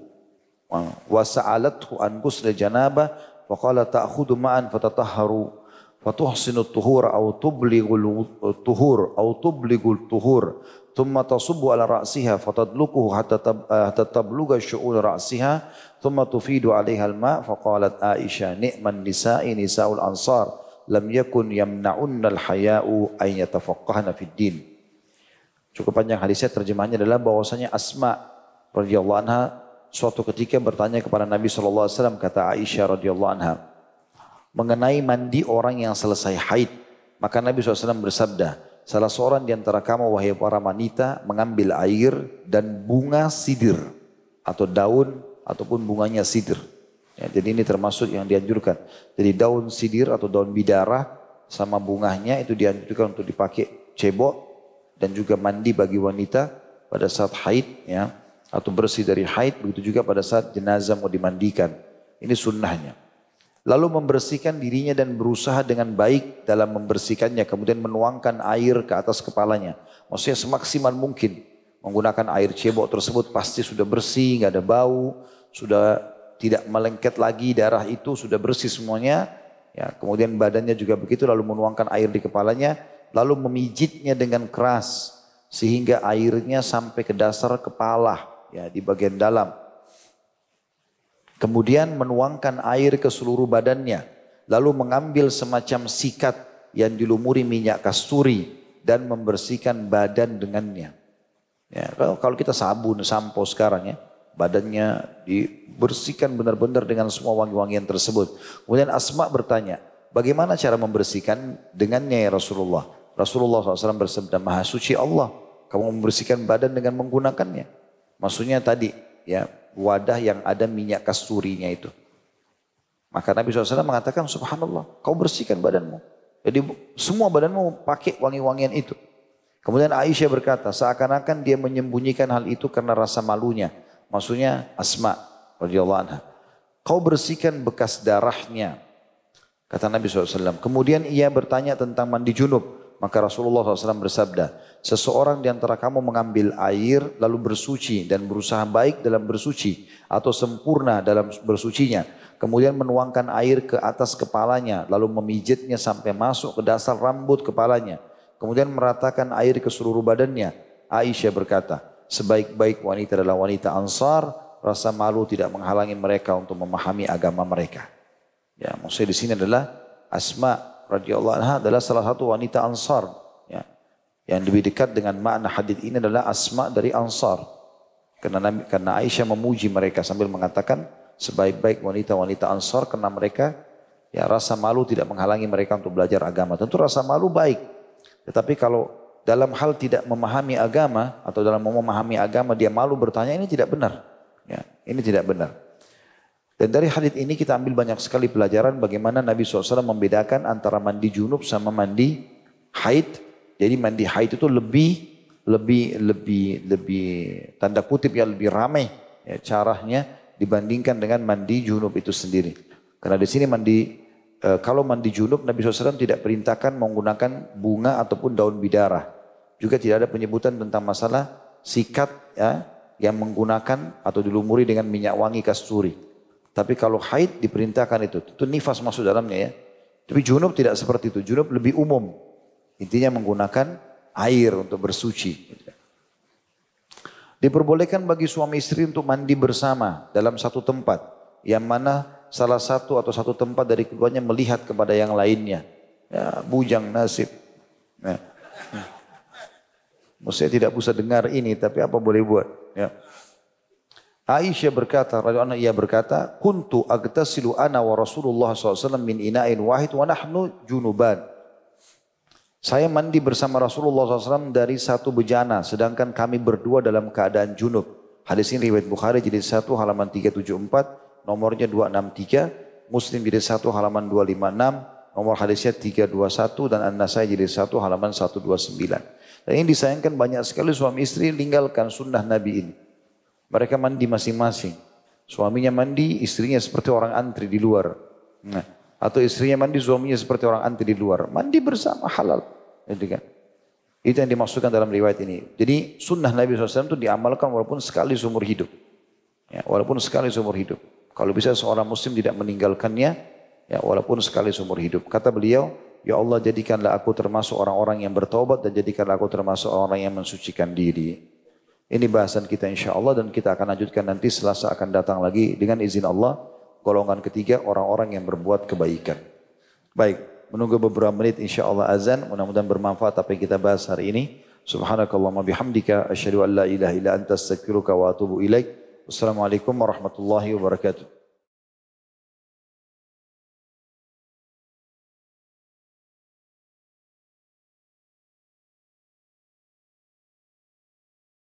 وسألته عن غسل جنابه Wa qala ta'khudu ma'an fatatahharu fatuhsinu tuhur aw tubligul tuhur aw tubligul tuhur thumma tasubbu ala ra'siha fatadluquhu hatta eh, hatta tabluga syu'ul ra'siha thumma tufidu alihal al-ma' faqalat Aisyah ni'man nisa'i nisa'ul ansar lam yakun yamna'unna al-haya'u ay yatafaqqahna fid din cukup panjang hadisnya terjemahannya adalah bahwasanya Asma radhiyallahu anha suatu ketika bertanya kepada Nabi Shallallahu Alaihi Wasallam kata Aisyah radhiyallahu anha mengenai mandi orang yang selesai haid. Maka Nabi SAW bersabda, salah seorang di antara kamu wahai para wanita mengambil air dan bunga sidir atau daun ataupun bunganya sidir. Ya, jadi ini termasuk yang dianjurkan. Jadi daun sidir atau daun bidara sama bunganya itu dianjurkan untuk dipakai cebok dan juga mandi bagi wanita pada saat haid ya atau bersih dari haid, begitu juga pada saat jenazah mau dimandikan. Ini sunnahnya. Lalu membersihkan dirinya dan berusaha dengan baik dalam membersihkannya, kemudian menuangkan air ke atas kepalanya. Maksudnya semaksimal mungkin menggunakan air cebok tersebut pasti sudah bersih, nggak ada bau, sudah tidak melengket lagi darah itu sudah bersih semuanya. Ya, kemudian badannya juga begitu lalu menuangkan air di kepalanya, lalu memijitnya dengan keras sehingga airnya sampai ke dasar kepala ya di bagian dalam. Kemudian menuangkan air ke seluruh badannya, lalu mengambil semacam sikat yang dilumuri minyak kasturi dan membersihkan badan dengannya. Ya, kalau, kita sabun, sampo sekarang ya, badannya dibersihkan benar-benar dengan semua wangi-wangian tersebut. Kemudian Asma bertanya, bagaimana cara membersihkan dengannya ya Rasulullah? Rasulullah SAW bersabda, maha suci Allah. Kamu membersihkan badan dengan menggunakannya. Maksudnya tadi ya wadah yang ada minyak kasturinya itu. Maka Nabi SAW mengatakan subhanallah kau bersihkan badanmu. Jadi semua badanmu pakai wangi-wangian itu. Kemudian Aisyah berkata seakan-akan dia menyembunyikan hal itu karena rasa malunya. Maksudnya Asma radhiyallahu anha. Kau bersihkan bekas darahnya. Kata Nabi SAW. Kemudian ia bertanya tentang mandi junub. Maka Rasulullah SAW bersabda, seseorang di antara kamu mengambil air lalu bersuci dan berusaha baik dalam bersuci atau sempurna dalam bersucinya. Kemudian menuangkan air ke atas kepalanya lalu memijitnya sampai masuk ke dasar rambut kepalanya. Kemudian meratakan air ke seluruh badannya. Aisyah berkata, sebaik-baik wanita adalah wanita ansar, rasa malu tidak menghalangi mereka untuk memahami agama mereka. Ya, maksudnya di sini adalah Asma radhiyallahu anha adalah salah satu wanita Ansar. Ya. Yang lebih dekat dengan makna hadis ini adalah Asma dari Ansar. Karena, karena Aisyah memuji mereka sambil mengatakan sebaik-baik wanita-wanita Ansar karena mereka ya rasa malu tidak menghalangi mereka untuk belajar agama. Tentu rasa malu baik. Tetapi kalau dalam hal tidak memahami agama atau dalam memahami agama dia malu bertanya ini tidak benar. Ya, ini tidak benar. Dan dari hadis ini kita ambil banyak sekali pelajaran bagaimana Nabi SAW membedakan antara mandi junub sama mandi haid. Jadi mandi haid itu lebih lebih lebih lebih tanda kutip ya lebih ramai ya, caranya dibandingkan dengan mandi junub itu sendiri. Karena di sini mandi e, kalau mandi junub Nabi SAW tidak perintahkan menggunakan bunga ataupun daun bidara. Juga tidak ada penyebutan tentang masalah sikat ya yang menggunakan atau dilumuri dengan minyak wangi kasturi. Tapi kalau haid diperintahkan itu. Itu nifas masuk dalamnya ya. Tapi junub tidak seperti itu. Junub lebih umum. Intinya menggunakan air untuk bersuci. Diperbolehkan bagi suami istri untuk mandi bersama dalam satu tempat. Yang mana salah satu atau satu tempat dari keduanya melihat kepada yang lainnya. Ya, bujang nasib. Ya. Hmm. Saya tidak bisa dengar ini, tapi apa boleh buat. Ya. Aisyah berkata, radhiyallahu anha ia berkata, "Kuntu agtasilu ana wa Rasulullah SAW min ina'in wahid wa nahnu junuban." Saya mandi bersama Rasulullah SAW dari satu bejana, sedangkan kami berdua dalam keadaan junub. Hadis ini riwayat Bukhari jadi satu halaman 374, nomornya 263, Muslim jadi satu halaman 256, nomor hadisnya 321 dan An-Nasai jadi satu halaman 129. Dan ini disayangkan banyak sekali suami istri meninggalkan sunnah Nabi ini. Mereka mandi masing-masing. Suaminya mandi, istrinya seperti orang antri di luar. Nah, atau istrinya mandi, suaminya seperti orang antri di luar. Mandi bersama halal. Itu kan. Itu yang dimaksudkan dalam riwayat ini. Jadi sunnah Nabi SAW itu diamalkan walaupun sekali seumur hidup. Ya, walaupun sekali seumur hidup. Kalau bisa seorang muslim tidak meninggalkannya, ya walaupun sekali seumur hidup. Kata beliau, Ya Allah jadikanlah aku termasuk orang-orang yang bertobat dan jadikanlah aku termasuk orang yang mensucikan diri. Ini bahasan kita insya Allah dan kita akan lanjutkan nanti selasa akan datang lagi dengan izin Allah. Golongan ketiga orang-orang yang berbuat kebaikan. Baik, menunggu beberapa menit insya Allah azan. Mudah-mudahan bermanfaat apa yang kita bahas hari ini. Subhanakallahumma bihamdika Asyadu an la ilaha illa anta astaghfiruka wa atubu ilaih. Wassalamualaikum warahmatullahi wabarakatuh.